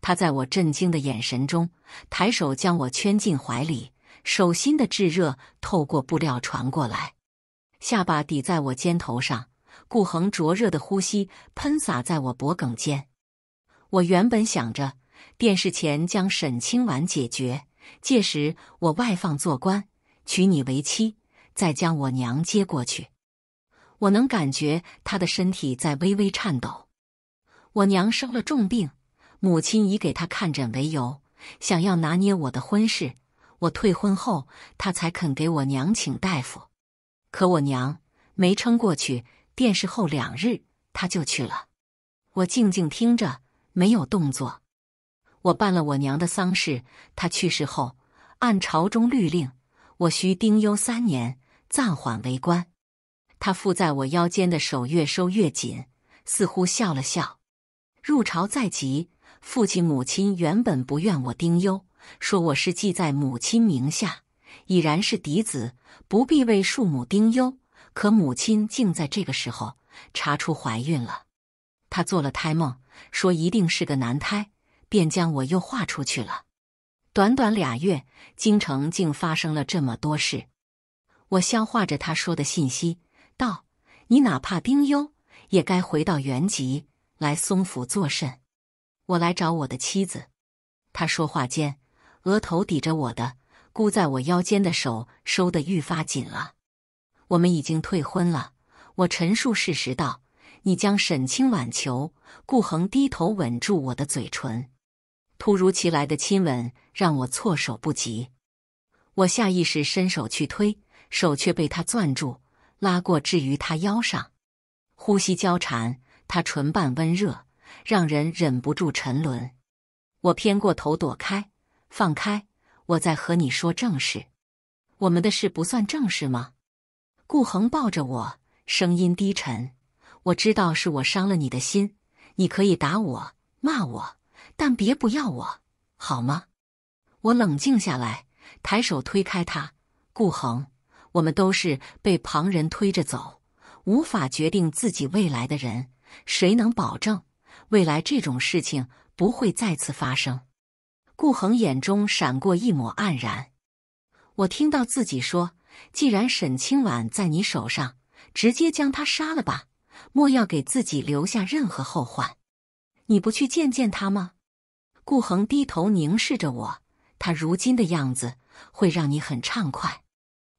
他在我震惊的眼神中，抬手将我圈进怀里。手心的炙热透过布料传过来，下巴抵在我肩头上，顾恒灼热的呼吸喷洒在我脖颈间。我原本想着，电视前将沈清婉解决，届时我外放做官，娶你为妻，再将我娘接过去。我能感觉他的身体在微微颤抖。我娘生了重病，母亲以给她看诊为由，想要拿捏我的婚事。我退婚后，他才肯给我娘请大夫，可我娘没撑过去，殿试后两日他就去了。我静静听着，没有动作。我办了我娘的丧事，他去世后，按朝中律令，我需丁忧三年，暂缓为官。他附在我腰间的手越收越紧，似乎笑了笑。入朝在即，父亲母亲原本不愿我丁忧。说我是寄在母亲名下，已然是嫡子，不必为庶母丁忧。可母亲竟在这个时候查出怀孕了，她做了胎梦，说一定是个男胎，便将我又画出去了。短短俩月，京城竟发生了这么多事。我消化着他说的信息，道：“你哪怕丁忧，也该回到原籍来松府作甚？我来找我的妻子。”他说话间。额头抵着我的，箍在我腰间的手收得愈发紧了。我们已经退婚了，我陈述事实道：“你将沈清婉求顾恒低头吻住我的嘴唇，突如其来的亲吻让我措手不及。我下意识伸手去推，手却被他攥住，拉过置于他腰上，呼吸交缠，他唇瓣温热，让人忍不住沉沦。我偏过头躲开。”放开！我在和你说正事，我们的事不算正事吗？顾恒抱着我，声音低沉。我知道是我伤了你的心，你可以打我、骂我，但别不要我，好吗？我冷静下来，抬手推开他。顾恒，我们都是被旁人推着走，无法决定自己未来的人。谁能保证未来这种事情不会再次发生？顾恒眼中闪过一抹黯然。我听到自己说：“既然沈清婉在你手上，直接将他杀了吧，莫要给自己留下任何后患。”你不去见见他吗？顾恒低头凝视着我，他如今的样子会让你很畅快。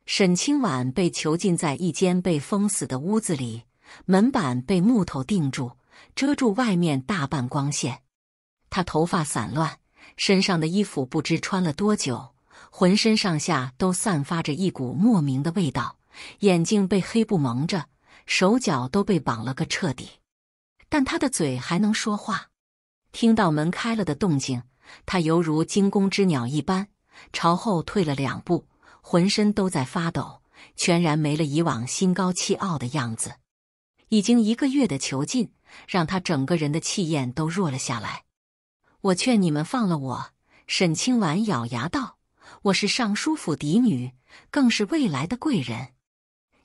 沈清婉被囚禁在一间被封死的屋子里，门板被木头钉住，遮住外面大半光线。他头发散乱。身上的衣服不知穿了多久，浑身上下都散发着一股莫名的味道。眼睛被黑布蒙着，手脚都被绑了个彻底，但他的嘴还能说话。听到门开了的动静，他犹如惊弓之鸟一般，朝后退了两步，浑身都在发抖，全然没了以往心高气傲的样子。已经一个月的囚禁，让他整个人的气焰都弱了下来。我劝你们放了我！”沈清婉咬牙道，“我是尚书府嫡女，更是未来的贵人，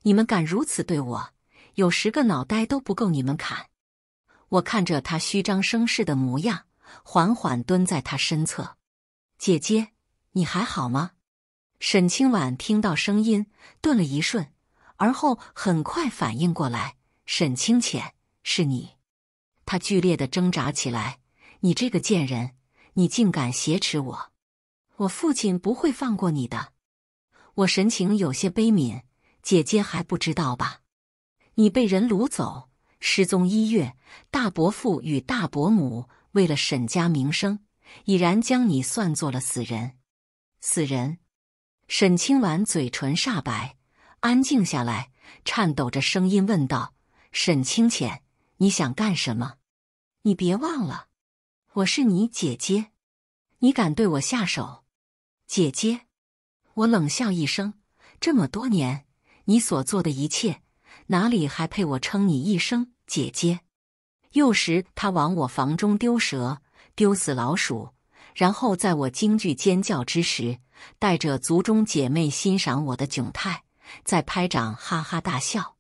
你们敢如此对我，有十个脑袋都不够你们砍！”我看着他虚张声势的模样，缓缓蹲在他身侧，“姐姐，你还好吗？”沈清婉听到声音，顿了一瞬，而后很快反应过来，“沈清浅，是你！”他剧烈的挣扎起来。你这个贱人，你竟敢挟持我！我父亲不会放过你的。我神情有些悲悯，姐姐还不知道吧？你被人掳走，失踪一月，大伯父与大伯母为了沈家名声，已然将你算作了死人。死人！沈清婉嘴唇煞白，安静下来，颤抖着声音问道：“沈清浅，你想干什么？你别忘了。”我是你姐姐，你敢对我下手？姐姐，我冷笑一声。这么多年，你所做的一切，哪里还配我称你一声姐姐？幼时，他往我房中丢蛇，丢死老鼠，然后在我惊惧尖叫之时，带着族中姐妹欣赏我的窘态，再拍掌哈哈大笑。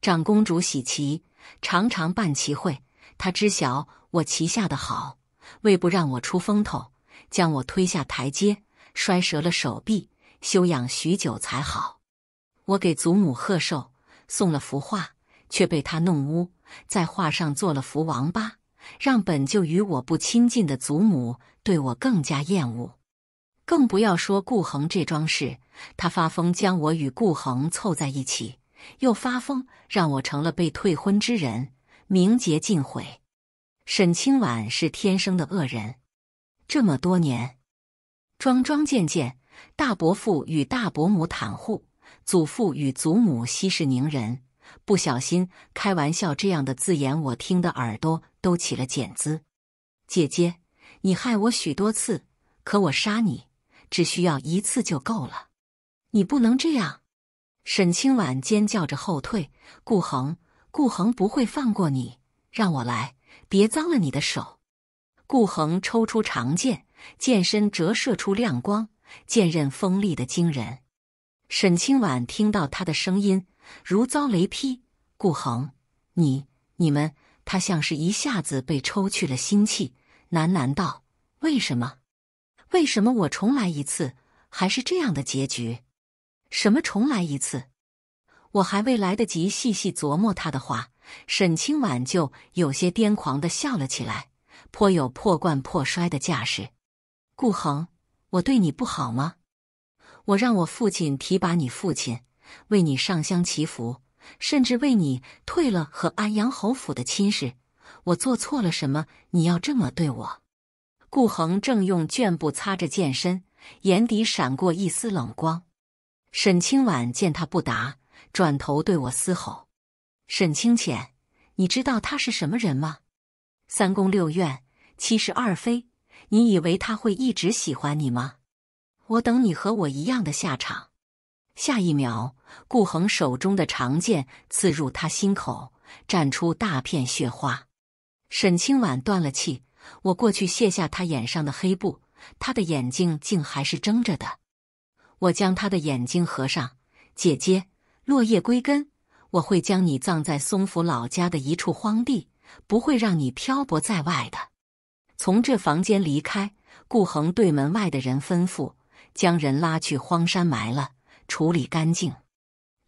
长公主喜棋，常常办其会，她知晓我棋下的好。为不让我出风头，将我推下台阶，摔折了手臂，休养许久才好。我给祖母贺寿，送了幅画，却被他弄污，在画上做了幅王八，让本就与我不亲近的祖母对我更加厌恶。更不要说顾恒这桩事，他发疯将我与顾恒凑在一起，又发疯让我成了被退婚之人，名节尽毁。沈清婉是天生的恶人，这么多年，桩桩件件，大伯父与大伯母袒护，祖父与祖母息事宁人，不小心开玩笑这样的字眼，我听的耳朵都起了茧子。姐姐，你害我许多次，可我杀你只需要一次就够了，你不能这样！沈清婉尖叫着后退，顾恒，顾恒不会放过你，让我来！别脏了你的手！顾恒抽出长剑，剑身折射出亮光，剑刃锋利的惊人。沈清婉听到他的声音，如遭雷劈。顾恒，你、你们……他像是一下子被抽去了心气，喃喃道：“为什么？为什么我重来一次，还是这样的结局？什么重来一次？我还未来得及细细琢磨他的话。”沈清婉就有些癫狂的笑了起来，颇有破罐破摔的架势。顾恒，我对你不好吗？我让我父亲提拔你父亲，为你上香祈福，甚至为你退了和安阳侯府的亲事，我做错了什么？你要这么对我？顾恒正用绢布擦着剑身，眼底闪过一丝冷光。沈清婉见他不答，转头对我嘶吼。沈清浅，你知道他是什么人吗？三宫六院七十二妃，你以为他会一直喜欢你吗？我等你和我一样的下场。下一秒，顾恒手中的长剑刺入他心口，绽出大片血花。沈清婉断了气，我过去卸下他眼上的黑布，他的眼睛竟还是睁着的。我将他的眼睛合上，姐姐，落叶归根。我会将你葬在松府老家的一处荒地，不会让你漂泊在外的。从这房间离开，顾恒对门外的人吩咐：“将人拉去荒山埋了，处理干净。”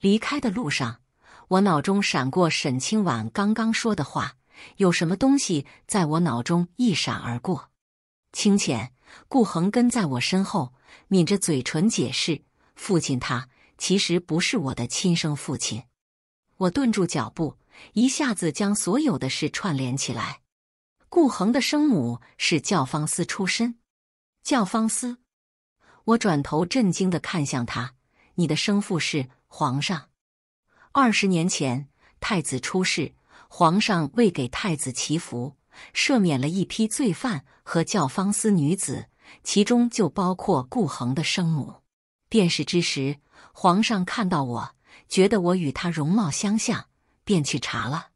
离开的路上，我脑中闪过沈清婉刚刚说的话，有什么东西在我脑中一闪而过？清浅，顾恒跟在我身后，抿着嘴唇解释：“父亲，他其实不是我的亲生父亲。”我顿住脚步，一下子将所有的事串联起来。顾恒的生母是教坊司出身，教坊司。我转头震惊的看向他：“你的生父是皇上。二十年前太子出事，皇上为给太子祈福，赦免了一批罪犯和教坊司女子，其中就包括顾恒的生母。殿试之时，皇上看到我。”觉得我与他容貌相像，便去查了。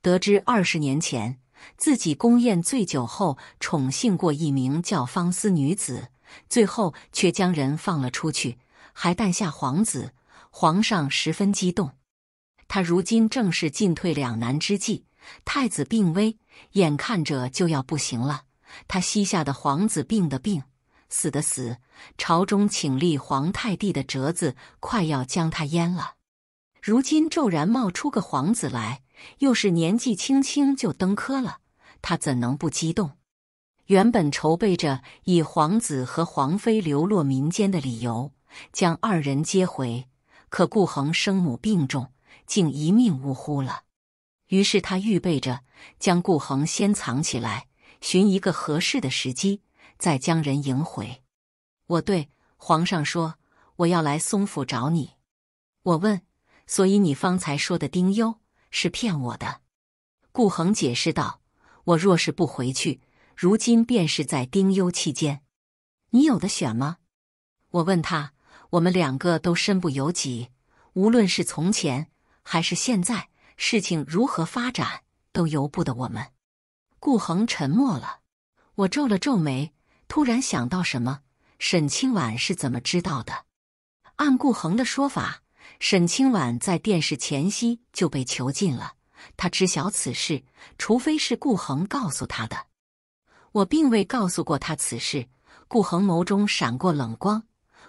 得知二十年前自己宫宴醉酒后宠幸过一名叫方思女子，最后却将人放了出去，还诞下皇子。皇上十分激动。他如今正是进退两难之际，太子病危，眼看着就要不行了。他膝下的皇子病的病，死的死，朝中请立皇太帝的折子快要将他淹了。如今骤然冒出个皇子来，又是年纪轻轻就登科了，他怎能不激动？原本筹备着以皇子和皇妃流落民间的理由将二人接回，可顾恒生母病重，竟一命呜呼了。于是他预备着将顾恒先藏起来，寻一个合适的时机再将人迎回。我对皇上说：“我要来松府找你。”我问。所以你方才说的丁忧是骗我的，顾恒解释道：“我若是不回去，如今便是在丁忧期间，你有的选吗？”我问他：“我们两个都身不由己，无论是从前还是现在，事情如何发展都由不得我们。”顾恒沉默了，我皱了皱眉，突然想到什么：“沈清婉是怎么知道的？”按顾恒的说法。沈清婉在殿试前夕就被囚禁了，他知晓此事，除非是顾恒告诉他的。我并未告诉过他此事。顾恒眸中闪过冷光，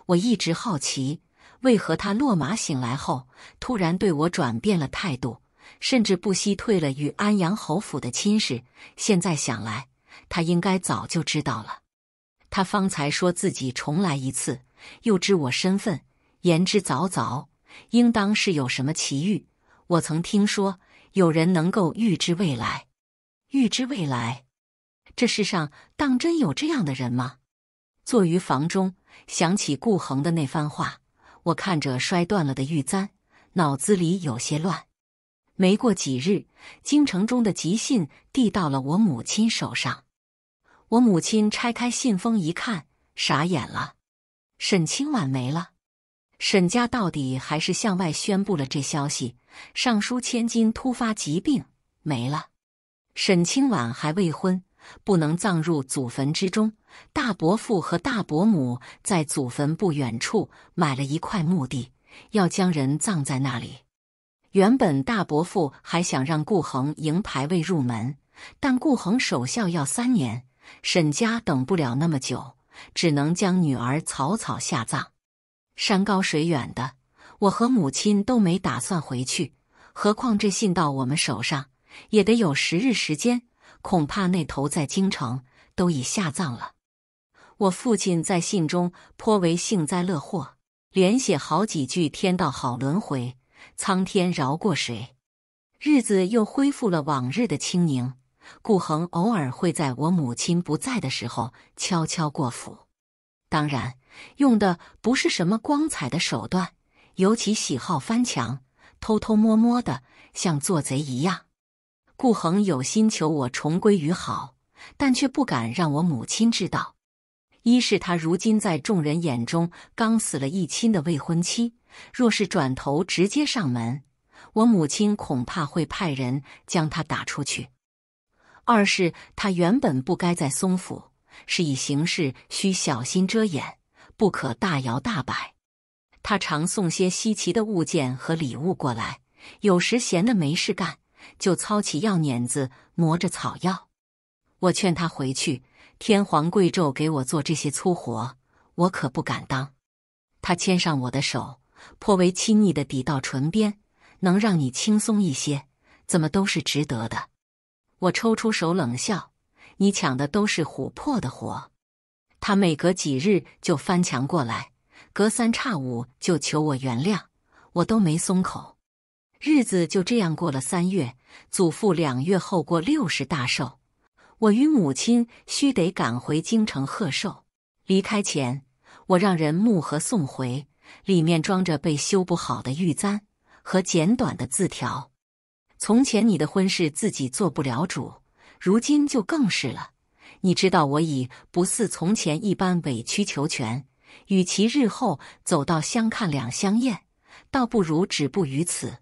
我一直好奇，为何他落马醒来后，突然对我转变了态度，甚至不惜退了与安阳侯府的亲事。现在想来，他应该早就知道了。他方才说自己重来一次，又知我身份，言之凿凿。应当是有什么奇遇。我曾听说有人能够预知未来，预知未来，这世上当真有这样的人吗？坐于房中，想起顾恒的那番话，我看着摔断了的玉簪，脑子里有些乱。没过几日，京城中的急信递到了我母亲手上。我母亲拆开信封一看，傻眼了：沈清婉没了。沈家到底还是向外宣布了这消息：尚书千金突发疾病没了。沈清婉还未婚，不能葬入祖坟之中。大伯父和大伯母在祖坟不远处买了一块墓地，要将人葬在那里。原本大伯父还想让顾恒迎牌位入门，但顾恒守孝要三年，沈家等不了那么久，只能将女儿草草下葬。山高水远的，我和母亲都没打算回去。何况这信到我们手上也得有十日时间，恐怕那头在京城都已下葬了。我父亲在信中颇为幸灾乐祸，连写好几句“天道好轮回，苍天饶过谁”。日子又恢复了往日的清宁。顾恒偶尔会在我母亲不在的时候悄悄过府，当然。用的不是什么光彩的手段，尤其喜好翻墙，偷偷摸摸的，像做贼一样。顾恒有心求我重归于好，但却不敢让我母亲知道。一是他如今在众人眼中刚死了一亲的未婚妻，若是转头直接上门，我母亲恐怕会派人将他打出去；二是他原本不该在松府，是以行事需小心遮掩。不可大摇大摆。他常送些稀奇的物件和礼物过来，有时闲得没事干，就操起药碾子磨着草药。我劝他回去，天皇贵胄给我做这些粗活，我可不敢当。他牵上我的手，颇为亲昵的抵到唇边：“能让你轻松一些，怎么都是值得的。”我抽出手冷笑：“你抢的都是琥珀的活。”他每隔几日就翻墙过来，隔三差五就求我原谅，我都没松口。日子就这样过了三月。祖父两月后过六十大寿，我与母亲须得赶回京城贺寿。离开前，我让人木盒送回，里面装着被修补好的玉簪和简短的字条。从前你的婚事自己做不了主，如今就更是了。你知道我已不似从前一般委曲求全，与其日后走到相看两相厌，倒不如止步于此。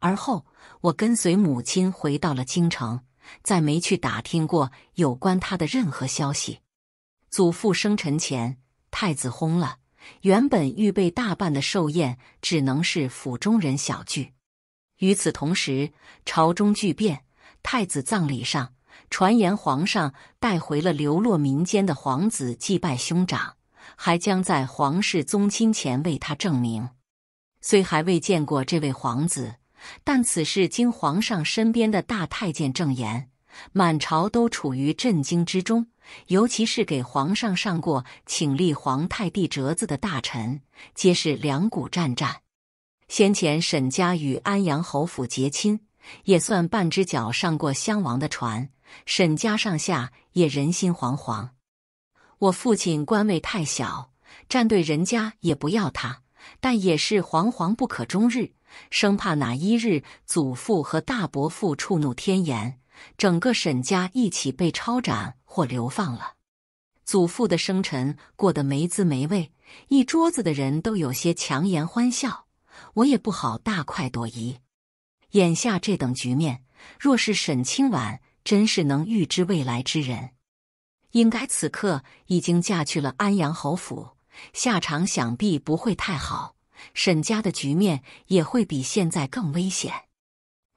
而后，我跟随母亲回到了京城，再没去打听过有关他的任何消息。祖父生辰前，太子薨了，原本预备大办的寿宴，只能是府中人小聚。与此同时，朝中巨变，太子葬礼上。传言皇上带回了流落民间的皇子，祭拜兄长，还将在皇室宗亲前为他正名。虽还未见过这位皇子，但此事经皇上身边的大太监证言，满朝都处于震惊之中。尤其是给皇上上过请立皇太帝折子的大臣，皆是两股战战。先前沈家与安阳侯府结亲，也算半只脚上过襄王的船。沈家上下也人心惶惶。我父亲官位太小，站队人家也不要他，但也是惶惶不可终日，生怕哪一日祖父和大伯父触怒天颜，整个沈家一起被抄斩或流放了。祖父的生辰过得没滋没味，一桌子的人都有些强颜欢笑，我也不好大快朵颐。眼下这等局面，若是沈清婉。真是能预知未来之人，应该此刻已经嫁去了安阳侯府，下场想必不会太好。沈家的局面也会比现在更危险。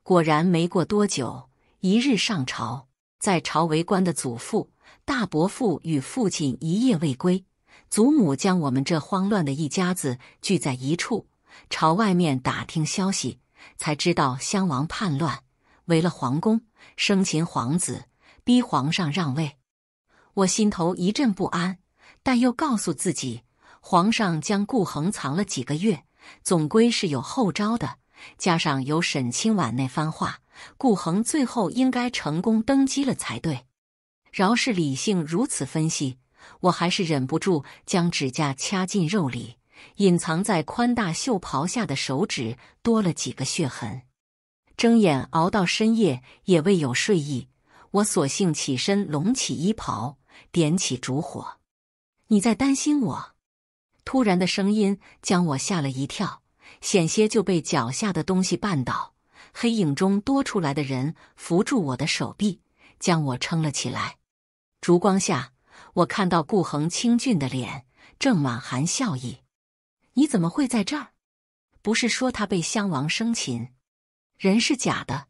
果然，没过多久，一日上朝，在朝为官的祖父、大伯父与父亲一夜未归，祖母将我们这慌乱的一家子聚在一处，朝外面打听消息，才知道襄王叛乱。围了皇宫，生擒皇子，逼皇上让位。我心头一阵不安，但又告诉自己，皇上将顾恒藏了几个月，总归是有后招的。加上有沈清婉那番话，顾恒最后应该成功登基了才对。饶是理性如此分析，我还是忍不住将指甲掐进肉里，隐藏在宽大袖袍下的手指多了几个血痕。睁眼熬到深夜也未有睡意，我索性起身拢起衣袍，点起烛火。你在担心我？突然的声音将我吓了一跳，险些就被脚下的东西绊倒。黑影中多出来的人扶住我的手臂，将我撑了起来。烛光下，我看到顾恒清俊的脸，正满含笑意。你怎么会在这儿？不是说他被襄王生擒？人是假的，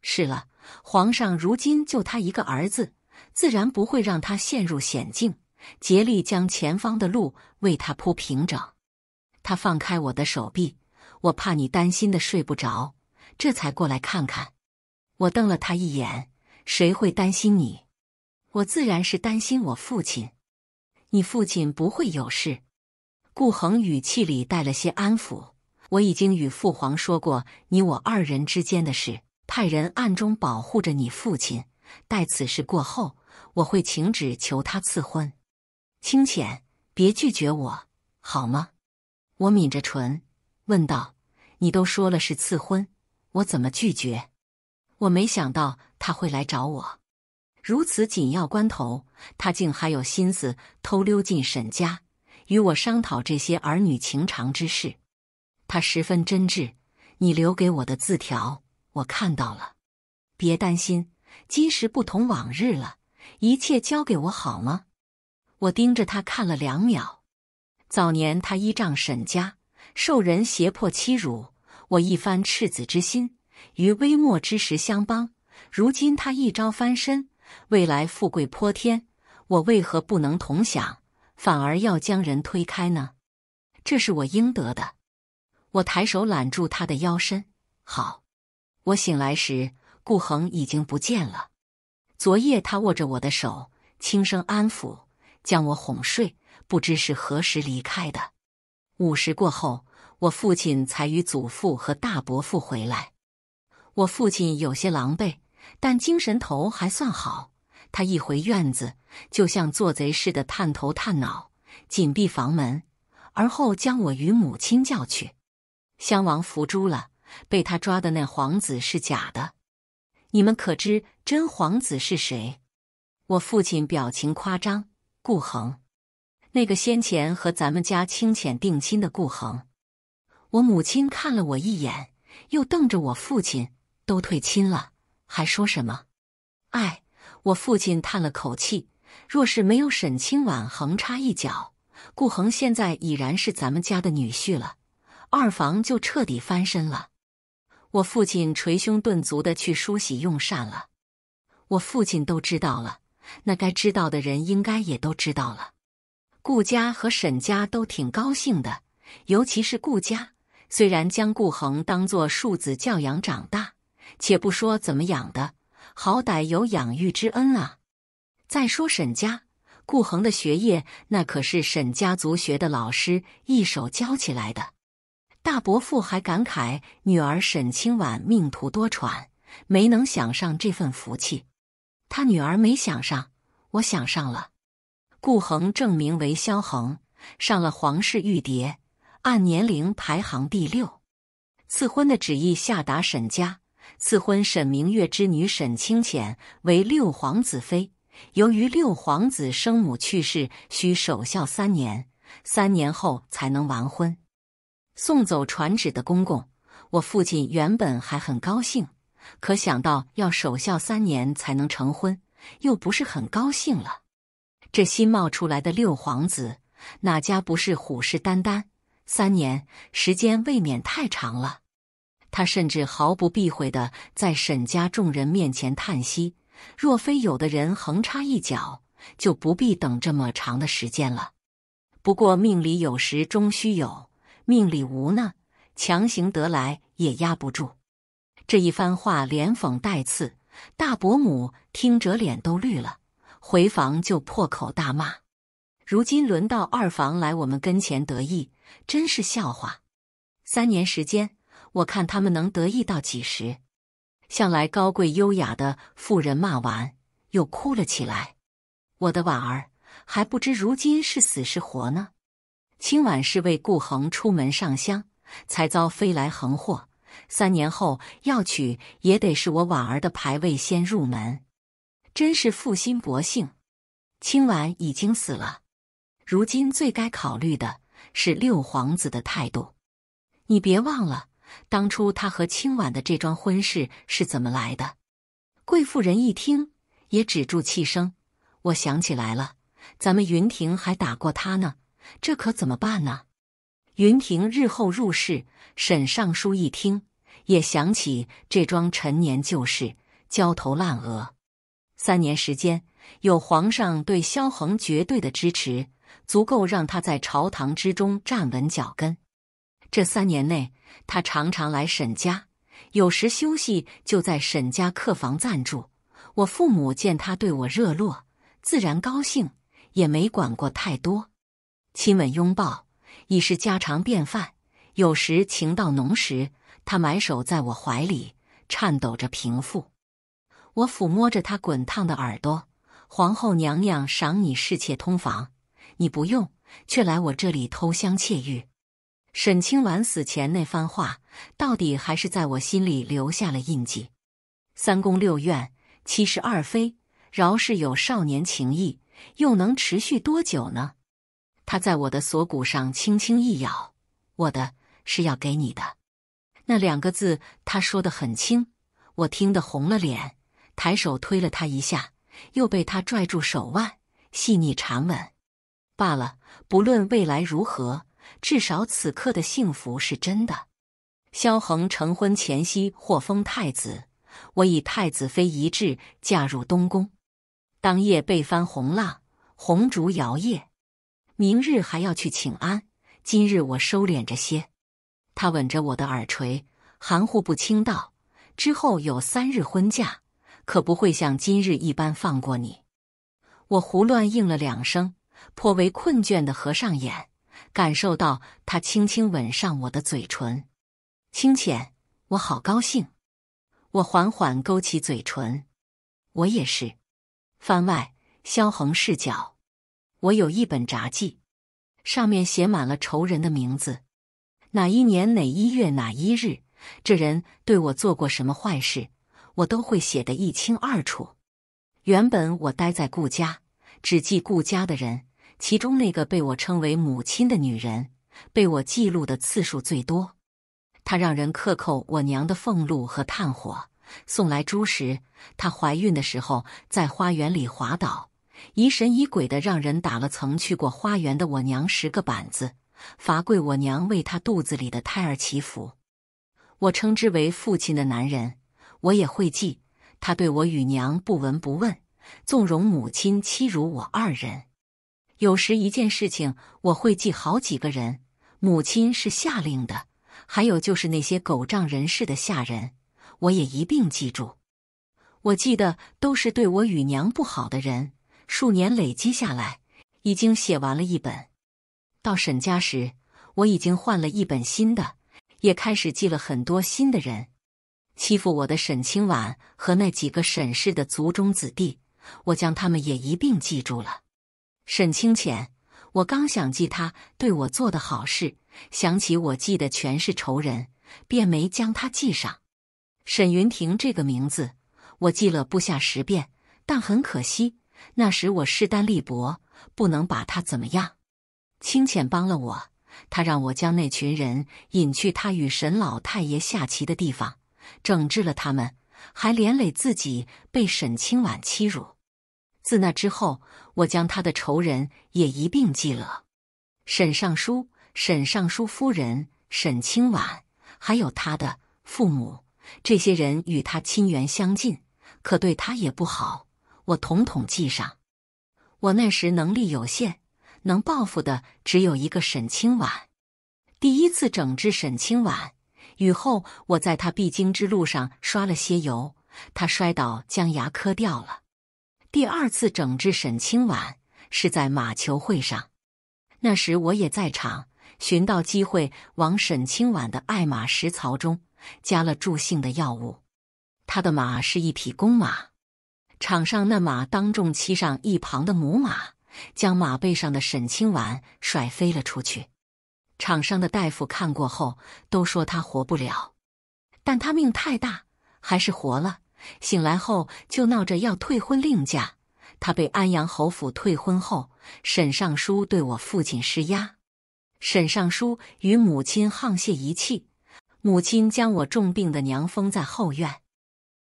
是了，皇上如今就他一个儿子，自然不会让他陷入险境，竭力将前方的路为他铺平整。他放开我的手臂，我怕你担心的睡不着，这才过来看看。我瞪了他一眼，谁会担心你？我自然是担心我父亲，你父亲不会有事。顾恒语气里带了些安抚。我已经与父皇说过你我二人之间的事，派人暗中保护着你父亲。待此事过后，我会请旨求他赐婚。清浅，别拒绝我好吗？我抿着唇问道：“你都说了是赐婚，我怎么拒绝？”我没想到他会来找我。如此紧要关头，他竟还有心思偷溜进沈家，与我商讨这些儿女情长之事。他十分真挚，你留给我的字条我看到了，别担心，今时不同往日了，一切交给我好吗？我盯着他看了两秒。早年他依仗沈家，受人胁迫欺辱，我一番赤子之心，于微末之时相帮。如今他一朝翻身，未来富贵泼天，我为何不能同享，反而要将人推开呢？这是我应得的。我抬手揽住他的腰身，好。我醒来时，顾恒已经不见了。昨夜他握着我的手，轻声安抚，将我哄睡。不知是何时离开的。午时过后，我父亲才与祖父和大伯父回来。我父亲有些狼狈，但精神头还算好。他一回院子，就像做贼似的探头探脑，紧闭房门，而后将我与母亲叫去。襄王伏诛了，被他抓的那皇子是假的，你们可知真皇子是谁？我父亲表情夸张，顾恒，那个先前和咱们家清浅定亲的顾恒。我母亲看了我一眼，又瞪着我父亲，都退亲了，还说什么？哎，我父亲叹了口气，若是没有沈清婉横插一脚，顾恒现在已然是咱们家的女婿了。二房就彻底翻身了。我父亲捶胸顿足的去梳洗用膳了。我父亲都知道了，那该知道的人应该也都知道了。顾家和沈家都挺高兴的，尤其是顾家。虽然将顾恒当做庶子教养长大，且不说怎么养的，好歹有养育之恩啊。再说沈家，顾恒的学业那可是沈家族学的老师一手教起来的。大伯父还感慨女儿沈清婉命途多舛，没能享上这份福气。他女儿没享上，我想上了。顾恒正名为萧恒，上了皇室玉牒，按年龄排行第六。赐婚的旨意下达沈家，赐婚沈明月之女沈清浅为六皇子妃。由于六皇子生母去世，需守孝三年，三年后才能完婚。送走传旨的公公，我父亲原本还很高兴，可想到要守孝三年才能成婚，又不是很高兴了。这新冒出来的六皇子，哪家不是虎视眈眈？三年时间未免太长了。他甚至毫不避讳的在沈家众人面前叹息：若非有的人横插一脚，就不必等这么长的时间了。不过命里有时终须有。命里无呢，强行得来也压不住。这一番话连讽带刺，大伯母听者脸都绿了，回房就破口大骂。如今轮到二房来我们跟前得意，真是笑话。三年时间，我看他们能得意到几时？向来高贵优雅的妇人骂完，又哭了起来。我的婉儿还不知如今是死是活呢。清婉是为顾恒出门上香，才遭飞来横祸。三年后要娶，也得是我婉儿的牌位先入门。真是负心薄幸。清婉已经死了，如今最该考虑的是六皇子的态度。你别忘了，当初他和清婉的这桩婚事是怎么来的。贵妇人一听，也止住气声。我想起来了，咱们云亭还打过他呢。这可怎么办呢？云庭日后入仕，沈尚书一听也想起这桩陈年旧事，焦头烂额。三年时间，有皇上对萧衡绝对的支持，足够让他在朝堂之中站稳脚跟。这三年内，他常常来沈家，有时休息就在沈家客房暂住。我父母见他对我热络，自然高兴，也没管过太多。亲吻拥抱已是家常便饭，有时情到浓时，他埋首在我怀里，颤抖着平复。我抚摸着他滚烫的耳朵：“皇后娘娘赏你侍妾通房，你不用，却来我这里偷香窃玉。”沈清婉死前那番话，到底还是在我心里留下了印记。三宫六院七十二妃，饶是有少年情谊，又能持续多久呢？他在我的锁骨上轻轻一咬，我的是要给你的那两个字，他说的很轻，我听得红了脸，抬手推了他一下，又被他拽住手腕，细腻缠吻。罢了，不论未来如何，至少此刻的幸福是真的。萧恒成婚前夕获封太子，我以太子妃一制嫁入东宫，当夜被翻红蜡，红烛摇曳。明日还要去请安，今日我收敛着些。他吻着我的耳垂，含糊不清道：“之后有三日婚假，可不会像今日一般放过你。”我胡乱应了两声，颇为困倦的合上眼，感受到他轻轻吻上我的嘴唇。清浅，我好高兴。我缓缓勾起嘴唇，我也是。番外，萧恒视角。我有一本札记，上面写满了仇人的名字，哪一年哪一月哪一日，这人对我做过什么坏事，我都会写得一清二楚。原本我待在顾家，只记顾家的人，其中那个被我称为母亲的女人，被我记录的次数最多。她让人克扣我娘的俸禄和炭火，送来猪食。她怀孕的时候，在花园里滑倒。疑神疑鬼的，让人打了曾去过花园的我娘十个板子，罚跪我娘为她肚子里的胎儿祈福。我称之为父亲的男人，我也会记。他对我与娘不闻不问，纵容母亲欺辱我二人。有时一件事情，我会记好几个人。母亲是下令的，还有就是那些狗仗人势的下人，我也一并记住。我记得都是对我与娘不好的人。数年累积下来，已经写完了一本。到沈家时，我已经换了一本新的，也开始记了很多新的人。欺负我的沈清婉和那几个沈氏的族中子弟，我将他们也一并记住了。沈清浅，我刚想记他对我做的好事，想起我记的全是仇人，便没将他记上。沈云亭这个名字，我记了不下十遍，但很可惜。那时我势单力薄，不能把他怎么样。清浅帮了我，他让我将那群人引去他与沈老太爷下棋的地方，整治了他们，还连累自己被沈清婉欺辱。自那之后，我将他的仇人也一并记了：沈尚书、沈尚书夫人、沈清婉，还有他的父母。这些人与他亲缘相近，可对他也不好。我统统记上。我那时能力有限，能报复的只有一个沈清婉。第一次整治沈清婉，雨后我在他必经之路上刷了些油，他摔倒将牙磕掉了。第二次整治沈清婉是在马球会上，那时我也在场，寻到机会往沈清婉的爱马食槽中加了助兴的药物。他的马是一匹公马。场上那马当众骑上一旁的母马，将马背上的沈清婉甩飞了出去。场上的大夫看过后都说他活不了，但他命太大，还是活了。醒来后就闹着要退婚另嫁。他被安阳侯府退婚后，沈尚书对我父亲施压。沈尚书与母亲沆瀣一气，母亲将我重病的娘封在后院，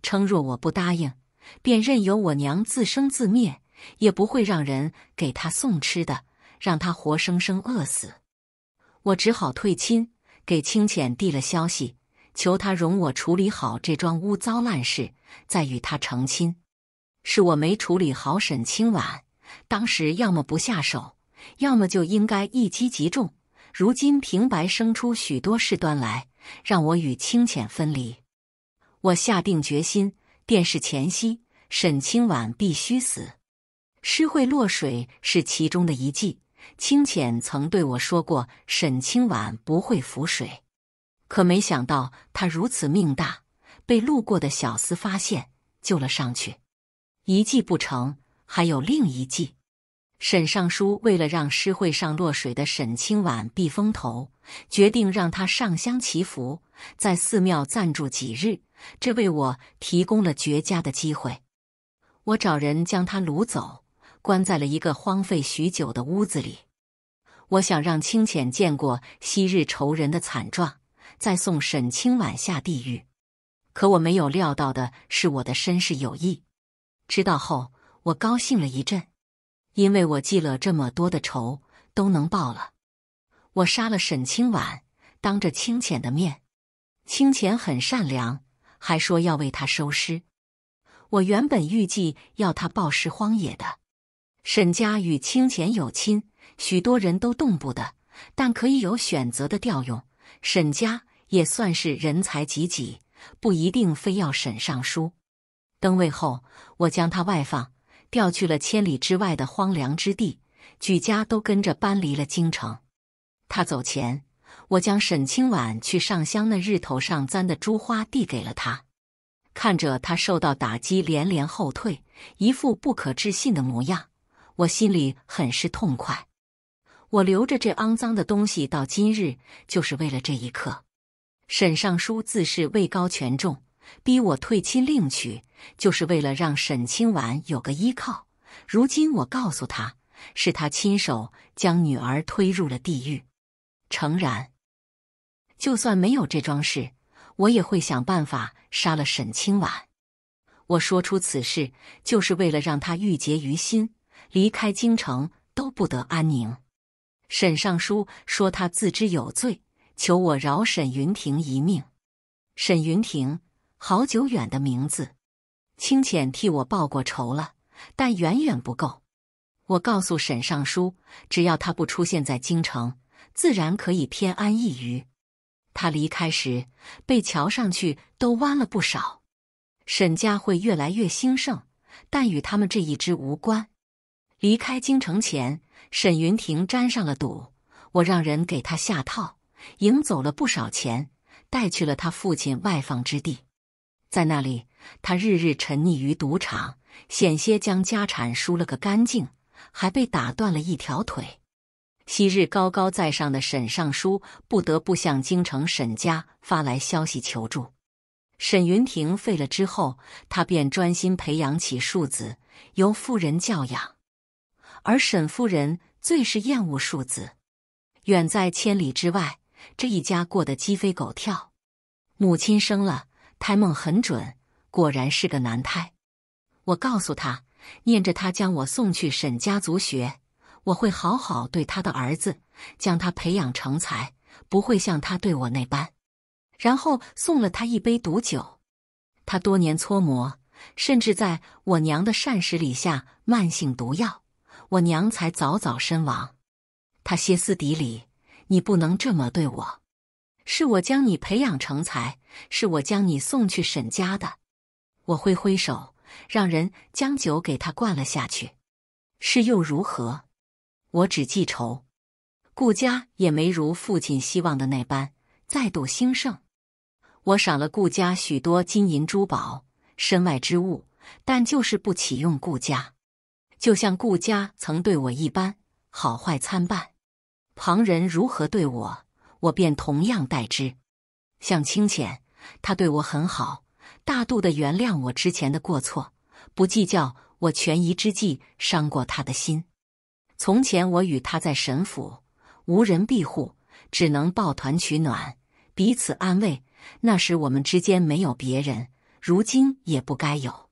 称若我不答应。便任由我娘自生自灭，也不会让人给她送吃的，让她活生生饿死。我只好退亲，给清浅递了消息，求他容我处理好这桩污糟烂事，再与他成亲。是我没处理好沈清婉，当时要么不下手，要么就应该一击即中。如今平白生出许多事端来，让我与清浅分离。我下定决心。便是前夕，沈清婉必须死。诗会落水是其中的一计。清浅曾对我说过，沈清婉不会浮水，可没想到他如此命大，被路过的小厮发现救了上去。一计不成，还有另一计。沈尚书为了让诗会上落水的沈清婉避风头，决定让他上香祈福，在寺庙暂住几日。这为我提供了绝佳的机会，我找人将他掳走，关在了一个荒废许久的屋子里。我想让清浅见过昔日仇人的惨状，再送沈清婉下地狱。可我没有料到的是，我的身世有异。知道后，我高兴了一阵。因为我记了这么多的仇，都能报了。我杀了沈清婉，当着清浅的面。清浅很善良，还说要为他收尸。我原本预计要他暴尸荒野的。沈家与清浅有亲，许多人都动不得，但可以有选择的调用。沈家也算是人才济济，不一定非要沈尚书。登位后，我将他外放。调去了千里之外的荒凉之地，举家都跟着搬离了京城。他走前，我将沈清婉去上香那日头上簪的珠花递给了他，看着他受到打击连连后退，一副不可置信的模样，我心里很是痛快。我留着这肮脏的东西到今日，就是为了这一刻。沈尚书自是位高权重。逼我退亲另娶，就是为了让沈清婉有个依靠。如今我告诉他，是他亲手将女儿推入了地狱。诚然，就算没有这桩事，我也会想办法杀了沈清婉。我说出此事，就是为了让他郁结于心，离开京城都不得安宁。沈尚书说他自知有罪，求我饶沈云亭一命。沈云亭。好久远的名字，清浅替我报过仇了，但远远不够。我告诉沈尚书，只要他不出现在京城，自然可以偏安一隅。他离开时，被瞧上去都弯了不少。沈家会越来越兴盛，但与他们这一支无关。离开京城前，沈云亭沾上了赌，我让人给他下套，赢走了不少钱，带去了他父亲外放之地。在那里，他日日沉溺于赌场，险些将家产输了个干净，还被打断了一条腿。昔日高高在上的沈尚书不得不向京城沈家发来消息求助。沈云亭废了之后，他便专心培养起庶子，由夫人教养。而沈夫人最是厌恶庶子，远在千里之外，这一家过得鸡飞狗跳。母亲生了。胎梦很准，果然是个男胎。我告诉他，念着他将我送去沈家族学，我会好好对他的儿子，将他培养成才，不会像他对我那般。然后送了他一杯毒酒。他多年搓磨，甚至在我娘的膳食里下慢性毒药，我娘才早早身亡。他歇斯底里：“你不能这么对我！是我将你培养成才。”是我将你送去沈家的。我挥挥手，让人将酒给他灌了下去。是又如何？我只记仇。顾家也没如父亲希望的那般再度兴盛。我赏了顾家许多金银珠宝，身外之物，但就是不启用顾家。就像顾家曾对我一般，好坏参半。旁人如何对我，我便同样待之。像清浅。他对我很好，大度的原谅我之前的过错，不计较我权宜之计伤过他的心。从前我与他在神府，无人庇护，只能抱团取暖，彼此安慰。那时我们之间没有别人，如今也不该有。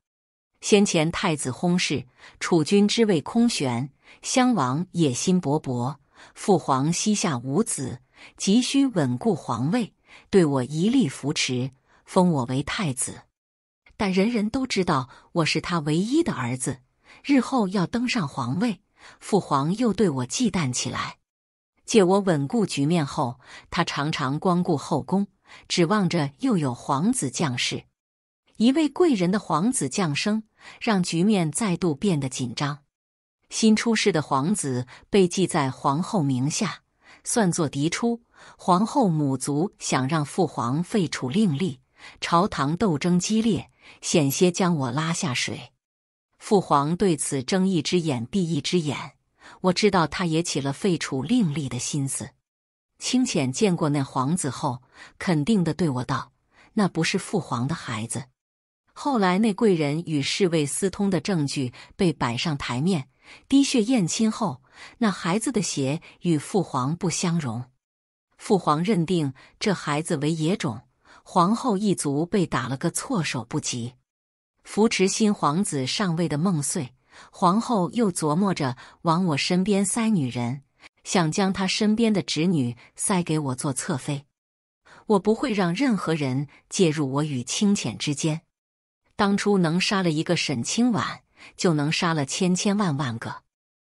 先前太子薨逝，楚君之位空悬，襄王野心勃勃，父皇膝下无子，急需稳固皇位。对我一力扶持，封我为太子。但人人都知道我是他唯一的儿子，日后要登上皇位。父皇又对我忌惮起来，借我稳固局面后，他常常光顾后宫，指望着又有皇子降世。一位贵人的皇子降生，让局面再度变得紧张。新出世的皇子被记在皇后名下，算作嫡出。皇后母族想让父皇废除另立，朝堂斗争激烈，险些将我拉下水。父皇对此睁一只眼闭一只眼，我知道他也起了废除另立的心思。清浅见过那皇子后，肯定的对我道：“那不是父皇的孩子。”后来那贵人与侍卫私通的证据被摆上台面，滴血验亲后，那孩子的血与父皇不相容。父皇认定这孩子为野种，皇后一族被打了个措手不及。扶持新皇子上位的孟岁皇后又琢磨着往我身边塞女人，想将她身边的侄女塞给我做侧妃。我不会让任何人介入我与清浅之间。当初能杀了一个沈清婉，就能杀了千千万万个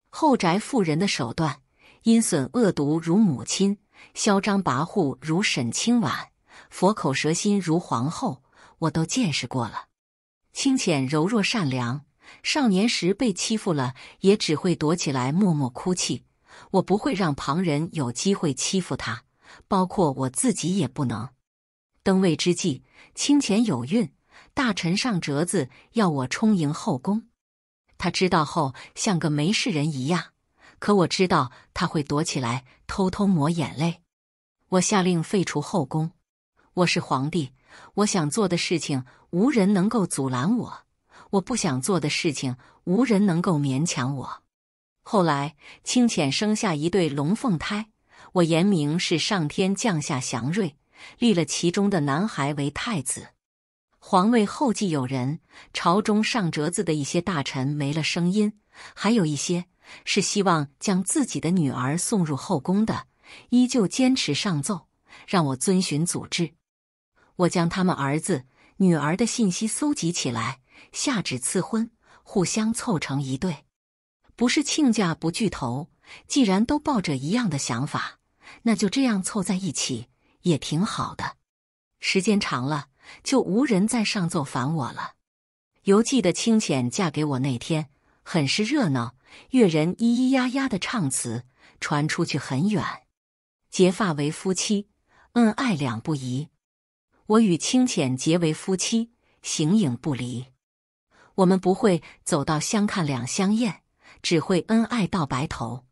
后宅妇人的手段阴损恶毒如母亲。嚣张跋扈如沈清婉，佛口蛇心如皇后，我都见识过了。清浅柔弱善良，少年时被欺负了，也只会躲起来默默哭泣。我不会让旁人有机会欺负他，包括我自己也不能。登位之际，清浅有孕，大臣上折子要我充盈后宫。他知道后，像个没事人一样。可我知道他会躲起来。偷偷抹眼泪。我下令废除后宫。我是皇帝，我想做的事情无人能够阻拦我；我不想做的事情，无人能够勉强我。后来，清浅生下一对龙凤胎，我言明是上天降下祥瑞，立了其中的男孩为太子，皇位后继有人。朝中上折子的一些大臣没了声音，还有一些。是希望将自己的女儿送入后宫的，依旧坚持上奏，让我遵循祖制。我将他们儿子、女儿的信息搜集起来，下旨赐婚，互相凑成一对。不是亲家不聚头，既然都抱着一样的想法，那就这样凑在一起也挺好的。时间长了，就无人再上奏烦我了。犹记得清浅嫁给我那天，很是热闹。乐人咿咿呀呀的唱词传出去很远。结发为夫妻，恩爱两不疑。我与清浅结为夫妻，形影不离。我们不会走到相看两相厌，只会恩爱到白头。